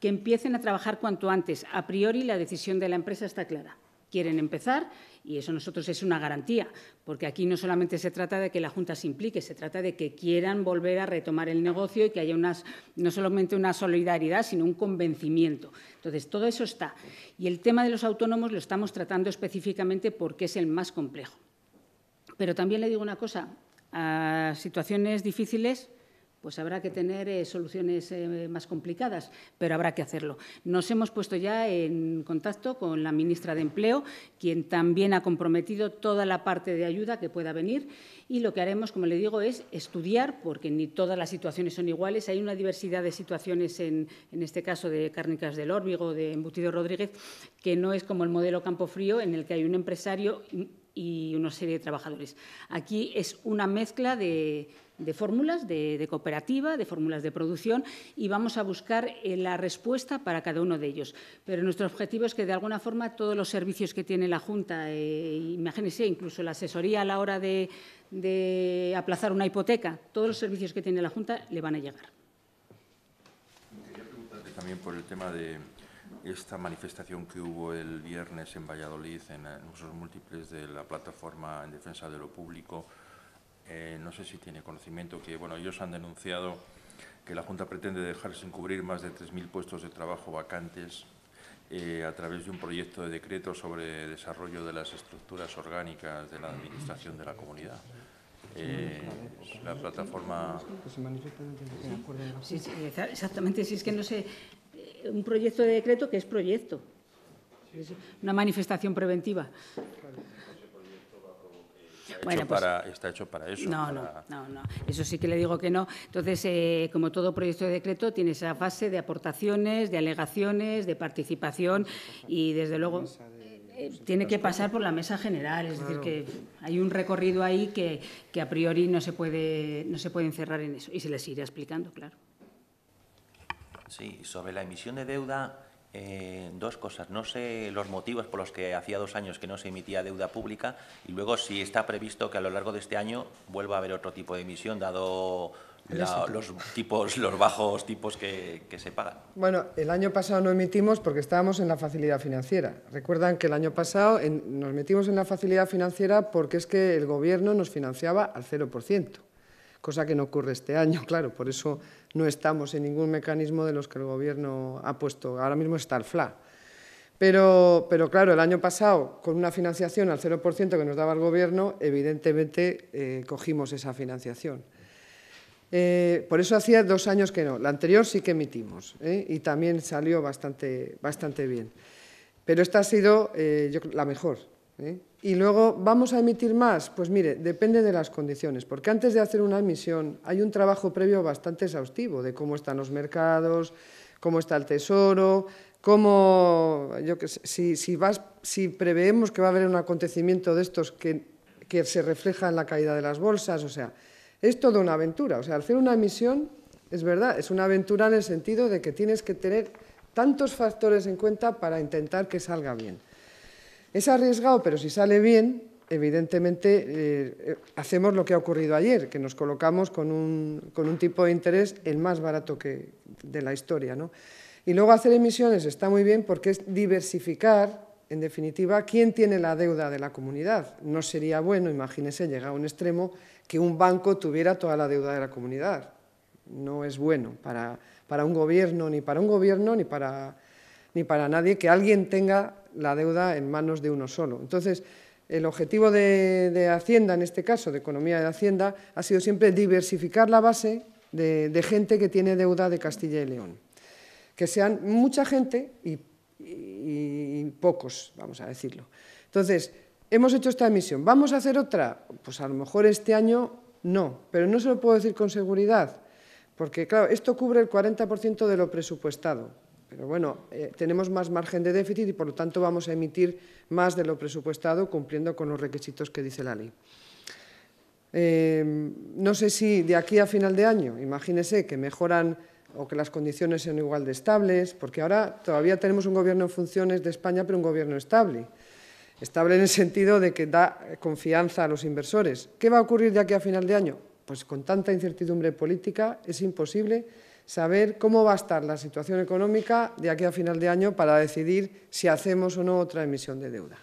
que empiecen a trabajar cuanto antes. A priori, la decisión de la empresa está clara. Quieren empezar, y eso nosotros es una garantía, porque aquí no solamente se trata de que la Junta se implique, se trata de que quieran volver a retomar el negocio y que haya unas, no solamente una solidaridad, sino un convencimiento. Entonces, todo eso está. Y el tema de los autónomos lo estamos tratando específicamente porque es el más complejo. Pero también le digo una cosa, a situaciones difíciles pues habrá que tener eh, soluciones eh, más complicadas, pero habrá que hacerlo. Nos hemos puesto ya en contacto con la ministra de Empleo, quien también ha comprometido toda la parte de ayuda que pueda venir y lo que haremos, como le digo, es estudiar, porque ni todas las situaciones son iguales, hay una diversidad de situaciones en, este caso de cárnicas del órbigo, de embutido Rodríguez, que no es como el modelo Campo Frío, en el que hay un empresario y una serie de trabajadores. Aquí es una mezcla de de fórmulas de, cooperativa, de fórmulas de producción y vamos a buscar eh, la respuesta para cada uno de ellos. Pero nuestro objetivo es que, de alguna forma, todos los servicios que tiene la Junta, eh, imagínense, incluso la asesoría a la hora de, de aplazar una hipoteca, todos los servicios que tiene la Junta le van a llegar. Quería preguntarte también por el tema de esta manifestación que hubo el viernes en Valladolid, en los múltiples de la plataforma en defensa de lo público. Eh, no sé si tiene conocimiento que bueno, ellos han denunciado que la Junta pretende dejar sin cubrir más de 3.000 puestos de trabajo vacantes eh, a través de un proyecto de decreto sobre desarrollo de las estructuras orgánicas de la Administración de la Comunidad. Eh, pues, la plataforma... Sí, sí, exactamente, si es que no sé, un proyecto de decreto que es proyecto, una manifestación preventiva. Está hecho pues para, hecho para eso. No, no, no, Eso sí que le digo que no. Entonces, eh, como todo proyecto de decreto, tiene esa fase de aportaciones, de alegaciones, de participación y, desde luego, eh, eh, tiene que pasar por la mesa general. Es decir, que hay un recorrido ahí que, a priori no se, puede, no se puede encerrar en eso. Y se les irá explicando, claro. Sí, sobre la emisión de deuda eh, dos cosas. No sé los motivos por los que hacía dos años que no se emitía deuda pública y luego si está previsto que a lo largo de este año vuelva a haber otro tipo de emisión, dado los tipos, los bajos tipos que, se pagan. Bueno, el año pasado no emitimos porque estábamos en la facilidad financiera. Recuerdan que el año pasado nos metimos en la facilidad financiera porque es que el Gobierno nos financiaba al 0% cosa que no ocurre este año, [laughs] claro, por eso no estamos en ningún mecanismo de los que el Gobierno ha puesto. Ahora mismo está el FLA. Pero, pero claro, el año pasado, con una financiación al 0% que nos daba el Gobierno, evidentemente eh, cogimos esa financiación. Eh, por eso hacía dos años que no. La anterior sí que emitimos ¿eh? y también salió bastante, bastante bien. Pero esta ha sido la mejor, y luego, ¿vamos a emitir más? Pues mire, depende de las condiciones, porque antes de hacer una emisión hay un trabajo previo bastante exhaustivo de cómo están los mercados, cómo está el tesoro, cómo, yo si, si preveemos que va a haber un acontecimiento de estos que, que se refleja en la caída de las bolsas, o sea, es toda una aventura. O sea, hacer una emisión, es verdad, es una aventura en el sentido de que tienes que tener tantos factores en cuenta para intentar que salga bien. Es arriesgado, pero si sale bien, evidentemente eh, eh, hacemos lo que ha ocurrido ayer, que nos colocamos con un, tipo de interés el más barato que, de la historia. Y luego hacer emisiones está muy bien porque es diversificar, en definitiva, quién tiene la deuda de la comunidad. No sería bueno, imagínese, llegar a un extremo que un banco tuviera toda la deuda de la comunidad. No es bueno para, para un gobierno, ni para un gobierno, ni para, ni para nadie que alguien tenga la deuda en manos de uno solo. Entonces, el objetivo de, Hacienda, en este caso, de Economía de Hacienda, ha sido siempre diversificar la base de, gente que tiene deuda de Castilla y León. Que sean mucha gente y, y pocos, vamos a decirlo. Entonces, hemos hecho esta emisión. ¿Vamos a hacer otra? Pues a lo mejor este año no, pero no se lo puedo decir con seguridad, porque claro, esto cubre el 40% de lo presupuestado. Pero bueno, eh, tenemos más margen de déficit y por lo tanto vamos a emitir más de lo presupuestado cumpliendo con los requisitos que dice la ley. Em, no sé si de aquí a final de año, imagínese que mejoran o que las condiciones sean igual de estables, porque ahora todavía tenemos un gobierno en funciones de España, pero un gobierno estable. Estable en el sentido de que da confianza a los inversores. ¿Qué va a ocurrir de aquí a final de año? Pues con tanta incertidumbre política es imposible saber cómo va a estar la situación económica de aquí a final de año para decidir si hacemos o no otra emisión de deuda.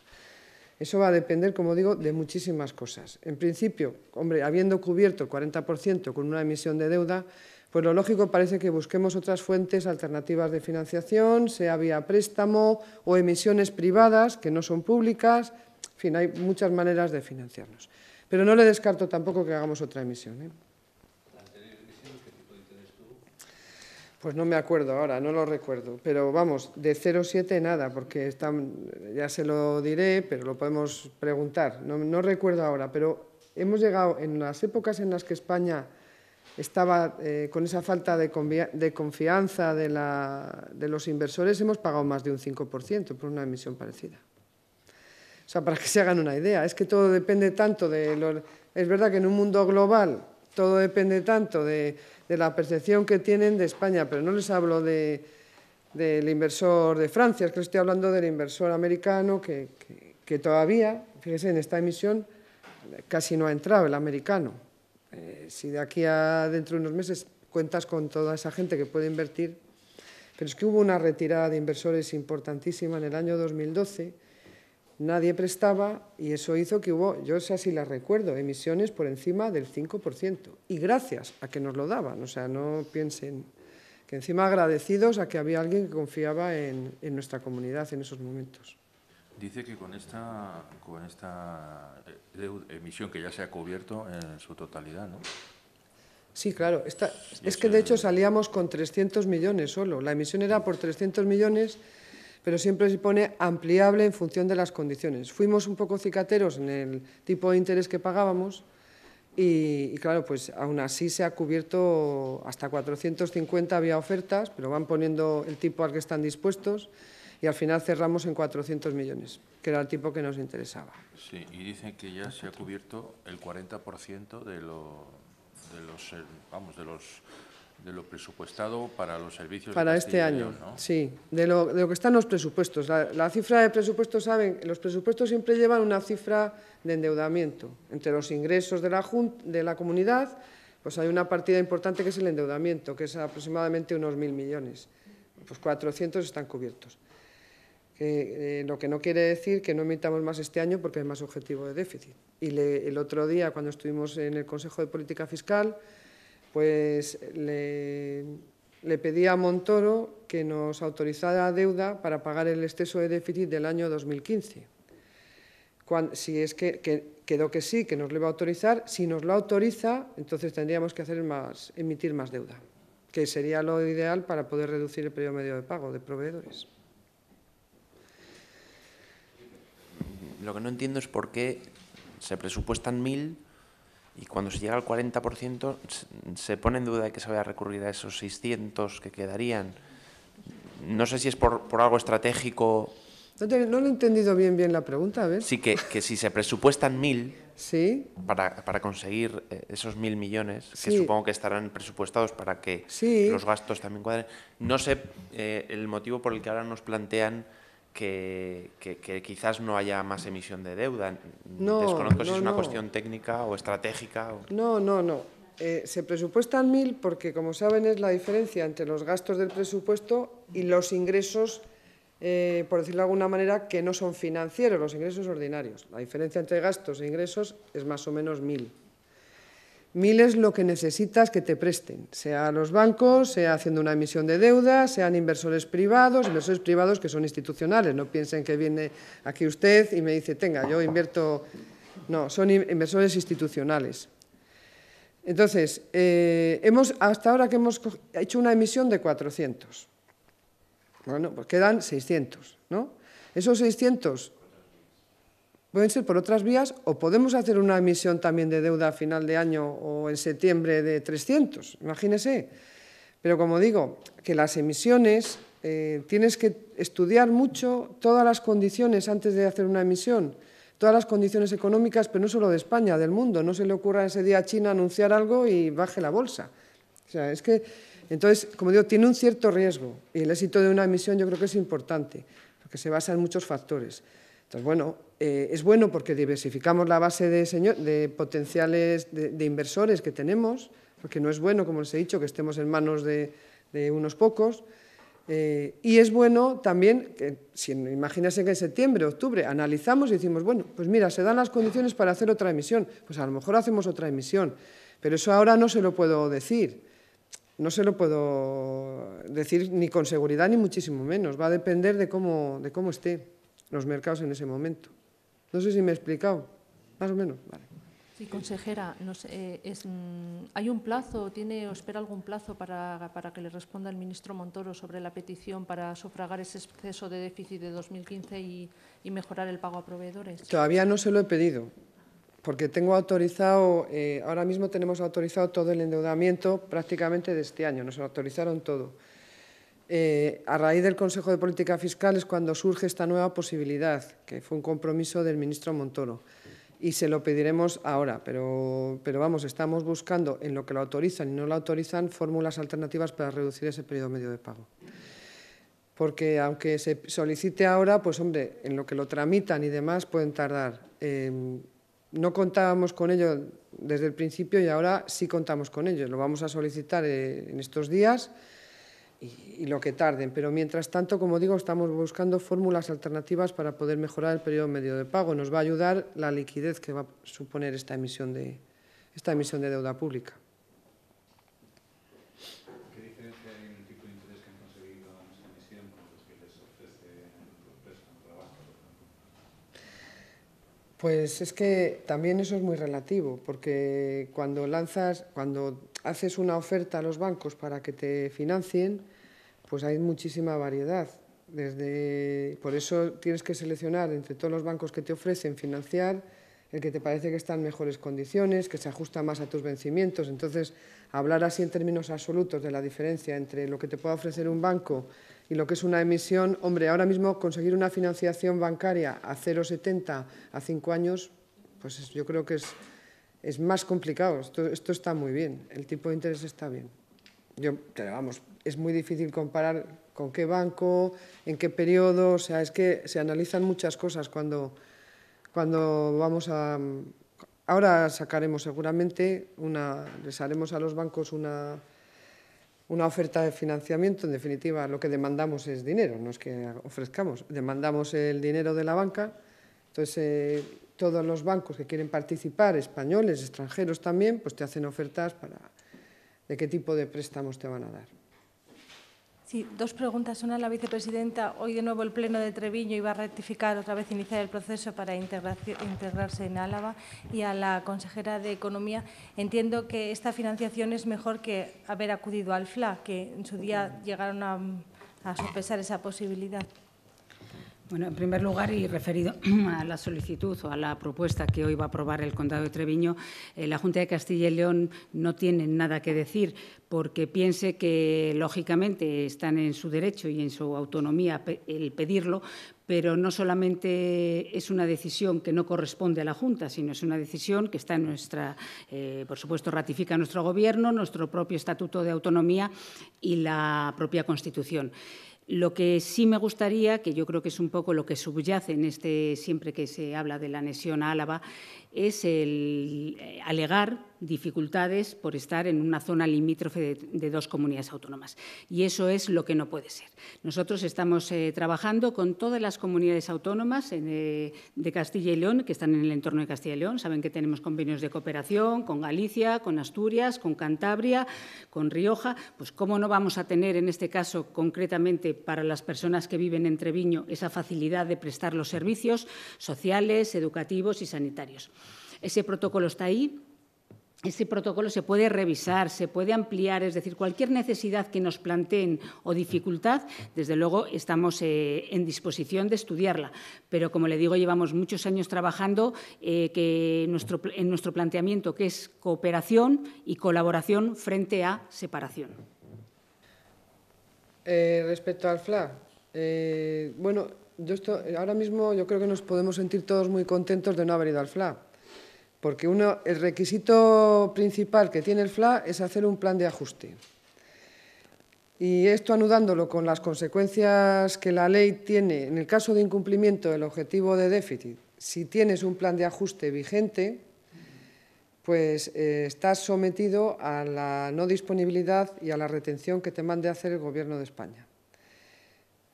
Eso va a depender, como digo, de muchísimas cosas. En principio, hombre, habiendo cubierto el 40% con una emisión de deuda, pues lo lógico parece que busquemos otras fuentes alternativas de financiación, sea vía préstamo o emisiones privadas que no son públicas. En fin, hay muchas maneras de financiarnos. Pero no le descarto tampoco que hagamos otra emisión. ¿eh? Pues no me acuerdo ahora, no lo recuerdo. Pero vamos, de 0,7 nada, porque ya se lo diré, pero lo podemos preguntar. No, recuerdo ahora, pero hemos llegado en las épocas en las que España estaba eh, con esa falta de, confianza de, los inversores, hemos pagado más de un 5% por una emisión parecida. O sea, para que se hagan una idea, es que todo depende tanto de... es verdad que en un mundo global todo depende tanto de de la percepción que tienen de España, pero no les hablo del inversor de Francia, es que les estoy hablando del inversor americano que, todavía, fíjese, en esta emisión casi no ha entrado el americano. Eh, si de aquí a dentro de unos meses cuentas con toda esa gente que puede invertir, pero es que hubo una retirada de inversores importantísima en el año 2012 nadie prestaba y eso hizo que hubo, yo sé si las recuerdo, emisiones por encima del 5%. Y gracias a que nos lo daban, o sea, no piensen que encima agradecidos a que había alguien que confiaba en, en nuestra comunidad en esos momentos. Dice que con esta, con esta eh, emisión que ya se ha cubierto en su totalidad, ¿no? Sí, claro. es que de hecho salíamos con 300 millones solo. La emisión era por 300 millones pero siempre se pone ampliable en función de las condiciones. Fuimos un poco cicateros en el tipo de interés que pagábamos y, claro, pues aún así se ha cubierto hasta 450 había ofertas, pero van poniendo el tipo al que están dispuestos y al final cerramos en 400 millones, que era el tipo que nos interesaba. Sí, y dicen que ya se ha cubierto el 40% de los, vamos, de los de lo presupuestado para los servicios para este año sí de lo, que están los presupuestos la, cifra de presupuestos saben los presupuestos siempre llevan una cifra de endeudamiento entre los ingresos de la de la comunidad pues hay una partida importante que es el endeudamiento que es aproximadamente unos mil millones pues 400 están cubiertos eh, lo que no quiere decir que no emitamos más este año porque es más objetivo de déficit y el otro día cuando estuvimos en el Consejo de Política Fiscal pues le, pedía a Montoro que nos autorizara deuda para pagar el exceso de déficit del año 2015. si es que, quedó que sí, que nos lo va a autorizar, si nos lo autoriza, entonces tendríamos que hacer más, emitir más deuda, que sería lo ideal para poder reducir el periodo medio de pago de proveedores. Lo que no entiendo es por qué se presupuestan mil y cuando se llega al 40% se pone en duda de que se vaya a recurrir a esos 600 que quedarían. No sé si es por, algo estratégico. No, lo he entendido bien bien la pregunta, Sí, que, si se presupuestan mil ¿Sí? para, conseguir eh, esos mil millones, que supongo que estarán presupuestados para que los gastos también cuadren, no sé eh, el motivo por el que ahora nos plantean que, quizás no haya más emisión de deuda. No, Desconozco si es una cuestión técnica o estratégica. No, no, no. Eh, se presupuestan mil porque, como saben, es la diferencia entre los gastos del presupuesto y los ingresos, eh, por decirlo de alguna manera, que no son financieros, los ingresos ordinarios. La diferencia entre gastos e ingresos es más o menos mil. Miles lo que necesitas que te presten, sea a los bancos, sea haciendo una emisión de deuda, sean inversores privados, inversores privados que son institucionales. No piensen que viene aquí usted y me dice, tenga, yo invierto. No, son inversores institucionales. Entonces, eh, hemos, hasta ahora que hemos hecho una emisión de 400. Bueno, pues quedan 600, ¿no? Esos 600 pueden ser por otras vías o podemos hacer una emisión también de deuda a final de año o en septiembre de 300, imagínese. Pero como digo, que las emisiones eh, tienes que estudiar mucho todas las condiciones antes de hacer una emisión, todas las condiciones económicas, pero no solo de España, del mundo. No se le ocurra ese día a China anunciar algo y baje la bolsa. O sea, es que, entonces, como digo, tiene un cierto riesgo y el éxito de una emisión yo creo que es importante, porque se basa en muchos factores. Entonces, bueno, eh, es bueno porque diversificamos la base de, potenciales de, inversores que tenemos, porque no es bueno, como les he dicho, que estemos en manos de, unos pocos. Eh, y es bueno también, que, si imagínense que en septiembre, octubre, analizamos y decimos, bueno, pues mira, se dan las condiciones para hacer otra emisión, pues a lo mejor hacemos otra emisión, pero eso ahora no se lo puedo decir, no se lo puedo decir ni con seguridad ni muchísimo menos, va a depender de cómo esté los mercados en ese momento. No sé si me he explicado, más o menos. Sí, consejera, eh, mm, ¿hay un plazo, tiene o espera algún plazo para, que le responda el ministro Montoro sobre la petición para sufragar ese exceso de déficit de 2015 y, mejorar el pago a proveedores? Todavía no se lo he pedido, porque tengo autorizado, eh, ahora mismo tenemos autorizado todo el endeudamiento prácticamente de este año, nos autorizaron todo. Eh, a raíz del Consejo de Política Fiscal es cuando surge esta nueva posibilidad, que fue un compromiso del ministro Montoro. Y se lo pediremos ahora, pero, vamos, estamos buscando en lo que lo autorizan y no lo autorizan fórmulas alternativas para reducir ese periodo medio de pago. Porque aunque se solicite ahora, pues hombre, en lo que lo tramitan y demás pueden tardar. Em, no contábamos con ello desde el principio y ahora sí contamos con ello. Lo vamos a solicitar eh, en estos días y, lo que tarden. Pero mientras tanto, como digo, estamos buscando fórmulas alternativas para poder mejorar el periodo medio de pago. Nos va a ayudar la liquidez que va a suponer esta emisión de, esta emisión de deuda pública. Pues es que también eso es muy relativo, porque cuando lanzas, cuando haces una oferta a los bancos para que te financien, pues hay muchísima variedad. por eso tienes que seleccionar entre todos los bancos que te ofrecen financiar el que te parece que está en mejores condiciones, que se ajusta más a tus vencimientos. Entonces, hablar así en términos absolutos de la diferencia entre lo que te pueda ofrecer un banco y lo que es una emisión, hombre, ahora mismo conseguir una financiación bancaria a 0,70 a 5 años, pues yo creo que es, es más complicado. Esto, esto, está muy bien, el tipo de interés está bien. Yo, vamos, es muy difícil comparar con qué banco, en qué periodo, o sea, es que se analizan muchas cosas cuando, cuando vamos a... Ahora sacaremos seguramente una, les haremos a los bancos una, una oferta de financiamiento, en definitiva, lo que demandamos es dinero, no es que ofrezcamos, demandamos el dinero de la banca. Entonces, eh, todos los bancos que quieren participar, españoles, extranjeros también, pues te hacen ofertas para de qué tipo de préstamos te van a dar. Sí, dos preguntas. Una a la vicepresidenta. Hoy de nuevo el Pleno de Treviño iba a rectificar otra vez iniciar el proceso para integrarse en Álava. Y a la consejera de Economía, entiendo que esta financiación es mejor que haber acudido al FLA, que en su día llegaron a, a sopesar esa posibilidad. Bueno, en primer lugar, y referido [clears throat] a la solicitud o a la propuesta que hoy va a aprobar el Condado de Treviño, eh, la Junta de Castilla y León no tiene nada que decir porque piense que, lógicamente, están en su derecho y en su autonomía el pedirlo, pero no solamente es una decisión que no corresponde a la Junta, sino es una decisión que está en nuestra, eh, por supuesto, ratifica nuestro Gobierno, nuestro propio Estatuto de Autonomía y la propia Constitución. Lo que sí me gustaría, que yo creo que es un poco lo que subyace en este, siempre que se habla de la anexión a Álava, es el eh, alegar dificultades por estar en una zona limítrofe de, dos comunidades autónomas. Y eso es lo que no puede ser. Nosotros estamos eh, trabajando con todas las comunidades autónomas eh, de Castilla y León, que están en el entorno de Castilla y León. Saben que tenemos convenios de cooperación con Galicia, con Asturias, con Cantabria, con Rioja. Pues cómo no vamos a tener en este caso concretamente para las personas que viven entre Viño, esa facilidad de prestar los servicios sociales, educativos y sanitarios. Ese protocolo está ahí, ese protocolo se puede revisar, se puede ampliar, es decir, cualquier necesidad que nos planteen o dificultad, desde luego estamos eh, en disposición de estudiarla. Pero, como le digo, llevamos muchos años trabajando eh, en nuestro planteamiento, que es cooperación y colaboración frente a separación. Eh, respecto al FLA, bueno, esto, ahora mismo yo creo que nos podemos sentir todos muy contentos de no haber ido al FLA, porque el requisito principal que tiene el FLA es hacer un plan de ajuste. Y esto anudándolo con las consecuencias que la ley tiene en el caso de incumplimiento del objetivo de déficit. Si tienes un plan de ajuste vigente, pues eh, estás sometido a la no disponibilidad y a la retención que te mande a hacer el Gobierno de España.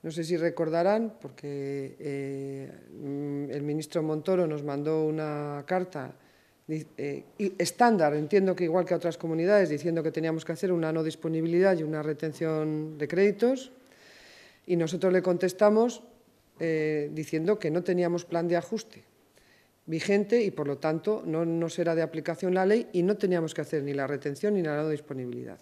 No sé si recordarán, porque eh, mm, el ministro Montoro nos mandó una carta eh, estándar, entiendo que igual que otras comunidades, diciendo que teníamos que hacer una no disponibilidad y una retención de créditos. Y nosotros le contestamos eh, diciendo que no teníamos plan de ajuste vigente y, por lo tanto, no nos era de aplicación la ley y no teníamos que hacer ni la retención ni la no disponibilidad.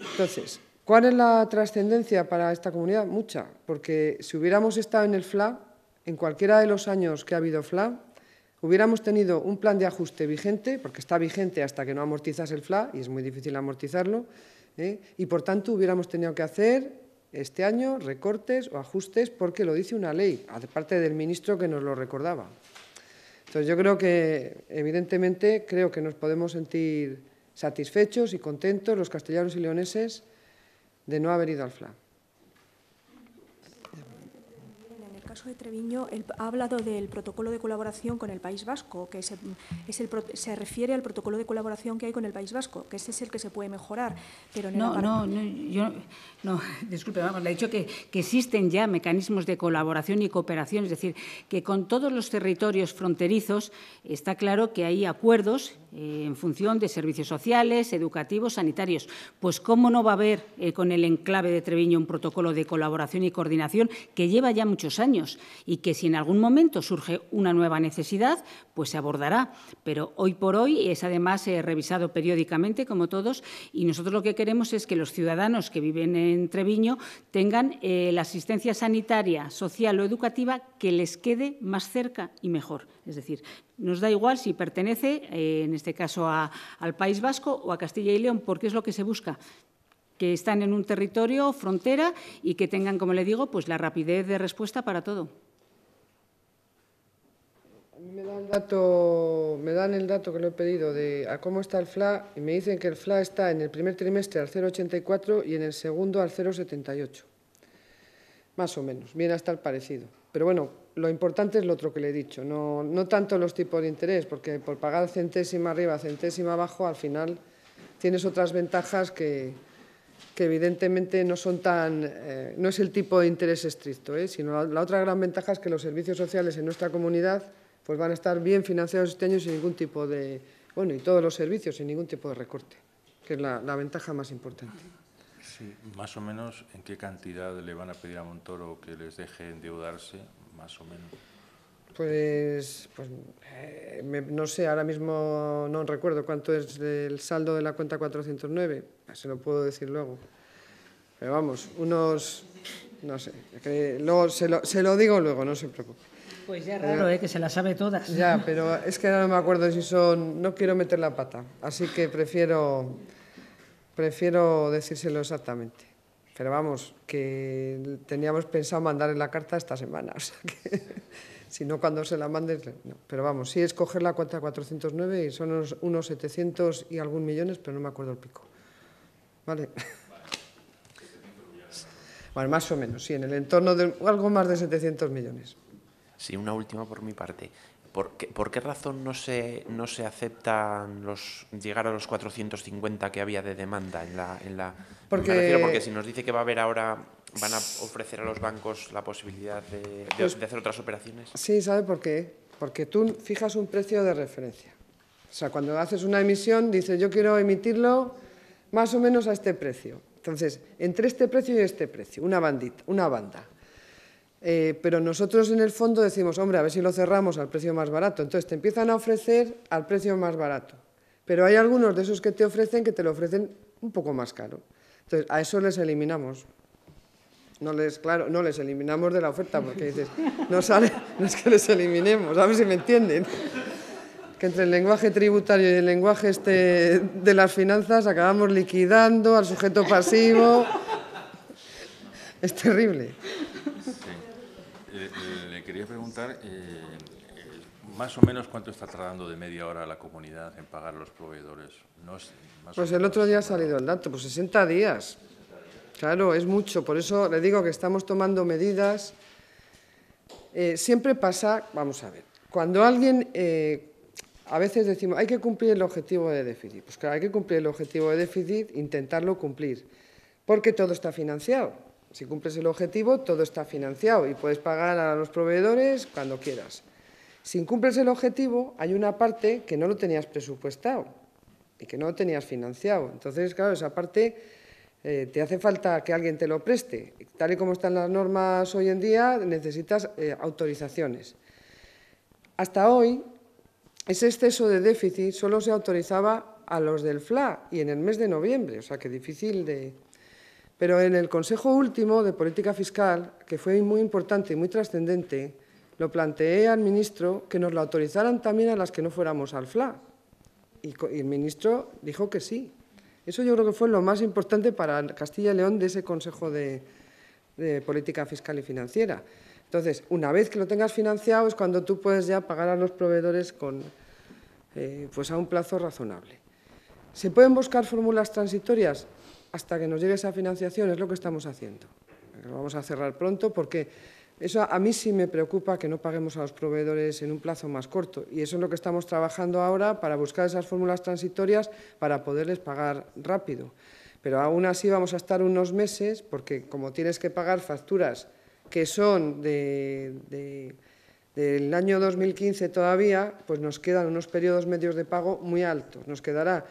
Entonces, ¿cuál es la trascendencia para esta comunidad? Mucha, porque si hubiéramos estado en el FLA, en cualquiera de los años que ha habido FLA, hubiéramos tenido un plan de ajuste vigente, porque está vigente hasta que no amortizas el FLA, y es muy difícil amortizarlo, ¿eh? y por tanto hubiéramos tenido que hacer este año recortes o ajustes porque lo dice una ley, aparte del ministro que nos lo recordaba. Entonces yo creo que, evidentemente, creo que nos podemos sentir satisfechos y contentos los castellanos y leoneses de no haber ido al FLA. de Treviño ha hablado del protocolo de colaboración con el País Vasco, que es el, se refiere al protocolo de colaboración que hay con el País Vasco, que ese es el que se puede mejorar. Pero no, no, no, yo, no, [laughs] disculpe, vamos, le he dicho que, que existen ya mecanismos de colaboración y cooperación, es decir, que con todos los territorios fronterizos está claro que hay acuerdos eh, en función de servicios sociales, educativos, sanitarios. Pues cómo no va a haber eh, con el enclave de Treviño un protocolo de colaboración y coordinación que lleva ya muchos años y que si en algún momento surge una nueva necesidad, pues se abordará. Pero hoy por hoy es además eh, revisado periódicamente, como todos, y nosotros lo que queremos es que los ciudadanos que viven en Treviño tengan la asistencia sanitaria, social o educativa que les quede más cerca y mejor. Es decir, nos da igual si pertenece, eh, en este caso, al País Vasco o a Castilla y León, porque es lo que se busca que están en un territorio frontera y que tengan, como le digo, pues la rapidez de respuesta para todo. A mí me dan, dato, me dan el dato que le he pedido de a cómo está el FLA y me dicen que el FLA está en el primer trimestre al 0,84 y en el segundo al 0,78. Más o menos, viene hasta el parecido. Pero bueno, lo importante es lo otro que le he dicho, no, tanto los tipos de interés, porque por pagar centésima arriba, centésima abajo, al final tienes otras ventajas que, evidentemente no son tan, eh, no es el tipo de interés estricto, ¿eh? sino la, otra gran ventaja es que los servicios sociales en nuestra comunidad pues van a estar bien financiados este año sin ningún tipo de, bueno, y todos los servicios sin ningún tipo de recorte, que es la ventaja más importante más o menos, ¿en qué cantidad le van a pedir a Montoro que les deje endeudarse? Más o menos. Pues, pues eh, no sé, ahora mismo no recuerdo cuánto es el saldo de la cuenta 409, se lo puedo decir luego. Pero vamos, unos, no sé, luego se, lo, se lo digo luego, no se preocupe. Pues ya eh, raro, eh, que se la sabe todas. Ya, pero es que ahora no me acuerdo si son, no quiero meter la pata, así que prefiero Prefiero decírselo exactamente. Pero vamos, que teníamos pensado mandarle la carta esta semana. [laughs] O sea que, si no, cuando se la mandes. Pero vamos, sí es coger la cuenta 409 y son unos, unos 700 y algún millones, pero no me acuerdo el pico. Vale. [laughs] Bueno, más o menos, sí, en el entorno de algo más de 700 millones. Sí, una última por mi parte. ¿Por qué, razón no se, no se aceptan los llegar a los 450 que había de demanda en la... En la porque... porque si nos dice que va a haber ahora, van a ofrecer a los bancos la posibilidad de, pues de, hacer otras operaciones. Sí, ¿sabe por qué? Porque tú fijas un precio de referencia. O sea, cuando haces una emisión, dices, yo quiero emitirlo más o menos a este precio. Entonces, entre este precio y este precio, una bandita, una banda. Eh, pero nosotros en el fondo decimos, hombre, a ver si lo cerramos al precio más barato. Entonces te empiezan a ofrecer al precio más barato. Pero hay algunos de esos que te ofrecen que te lo ofrecen un poco más caro. Entonces a eso les eliminamos. No les, claro, no les eliminamos de la oferta porque dices, no sale, no es que les eliminemos, a ver si me entienden. Que entre el lenguaje tributario y el lenguaje este de las finanzas acabamos liquidando al sujeto pasivo. Es terrible. Quiero preguntar eh, más o menos cuánto está tardando de media hora la comunidad en pagar los proveedores. pues el otro día ha salido el dato, pues 60 días. Claro, es mucho. Por eso le digo que estamos tomando medidas. Eh, siempre pasa, vamos a ver, cuando alguien, eh, a veces decimos, hay que cumplir el objetivo de déficit. Pues claro, hay que cumplir el objetivo de déficit, intentarlo cumplir, porque todo está financiado. Si cumples el objetivo, todo está financiado y puedes pagar a los proveedores cuando quieras. Si incumples el objetivo, hay una parte que no lo tenías presupuestado y que no lo tenías financiado. Entonces, claro, esa parte eh, te hace falta que alguien te lo preste. Tal y como están las normas hoy en día, necesitas eh, autorizaciones. Hasta hoy, ese exceso de déficit solo se autorizaba a los del FLA y en el mes de noviembre, o sea que difícil de, pero en el Consejo Último de Política Fiscal, que fue muy importante y muy trascendente, lo planteé al ministro que nos lo autorizaran también a las que no fuéramos al FLA. Y, el ministro dijo que sí. Eso yo creo que fue lo más importante para Castilla y León de ese Consejo de, Política Fiscal y Financiera. Entonces, una vez que lo tengas financiado es cuando tú puedes ya pagar a los proveedores con, eh, pues a un plazo razonable. ¿Se pueden buscar fórmulas transitorias? hasta que nos llegue esa financiación, es lo que estamos haciendo. Lo vamos a cerrar pronto porque eso a mí sí me preocupa que no paguemos a los proveedores en un plazo más corto y eso es lo que estamos trabajando ahora para buscar esas fórmulas transitorias para poderles pagar rápido. Pero aún así vamos a estar unos meses porque como tienes que pagar facturas que son del año 2015 todavía, pues nos quedan unos periodos medios de pago muy altos. Nos quedará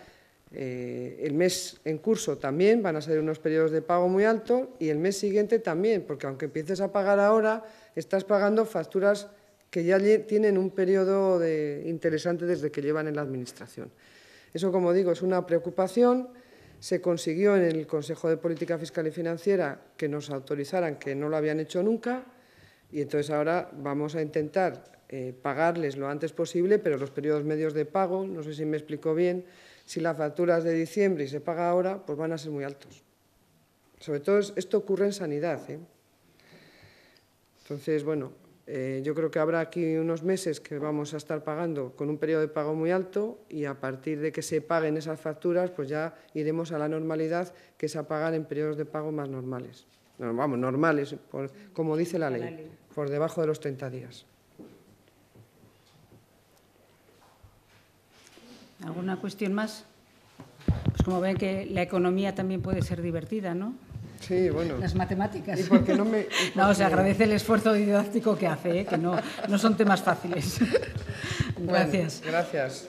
eh, el mes en curso también van a ser unos periodos de pago muy altos y el mes siguiente también, porque aunque empieces a pagar ahora, estás pagando facturas que ya tienen un periodo de, interesante desde que llevan en la Administración. Eso, como digo, es una preocupación. Se consiguió en el Consejo de Política Fiscal y Financiera que nos autorizaran, que no lo habían hecho nunca, y entonces ahora vamos a intentar eh, pagarles lo antes posible, pero los periodos medios de pago, no sé si me explico bien, si las facturas de diciembre y se paga ahora, pues van a ser muy altos. Sobre todo esto ocurre en sanidad. ¿eh? Entonces, bueno, eh, yo creo que habrá aquí unos meses que vamos a estar pagando con un periodo de pago muy alto y a partir de que se paguen esas facturas, pues ya iremos a la normalidad que es a pagar en periodos de pago más normales. vamos, normales, como dice la ley, por debajo de los 30 días. ¿Alguna cuestión más? Pues como ven que la economía también puede ser divertida, ¿no? Sí, bueno. Las matemáticas. ¿Y [laughs] no, se agradece el esfuerzo didáctico que hace, ¿eh? que no, no son temas fáciles. [laughs] gracias. gracias.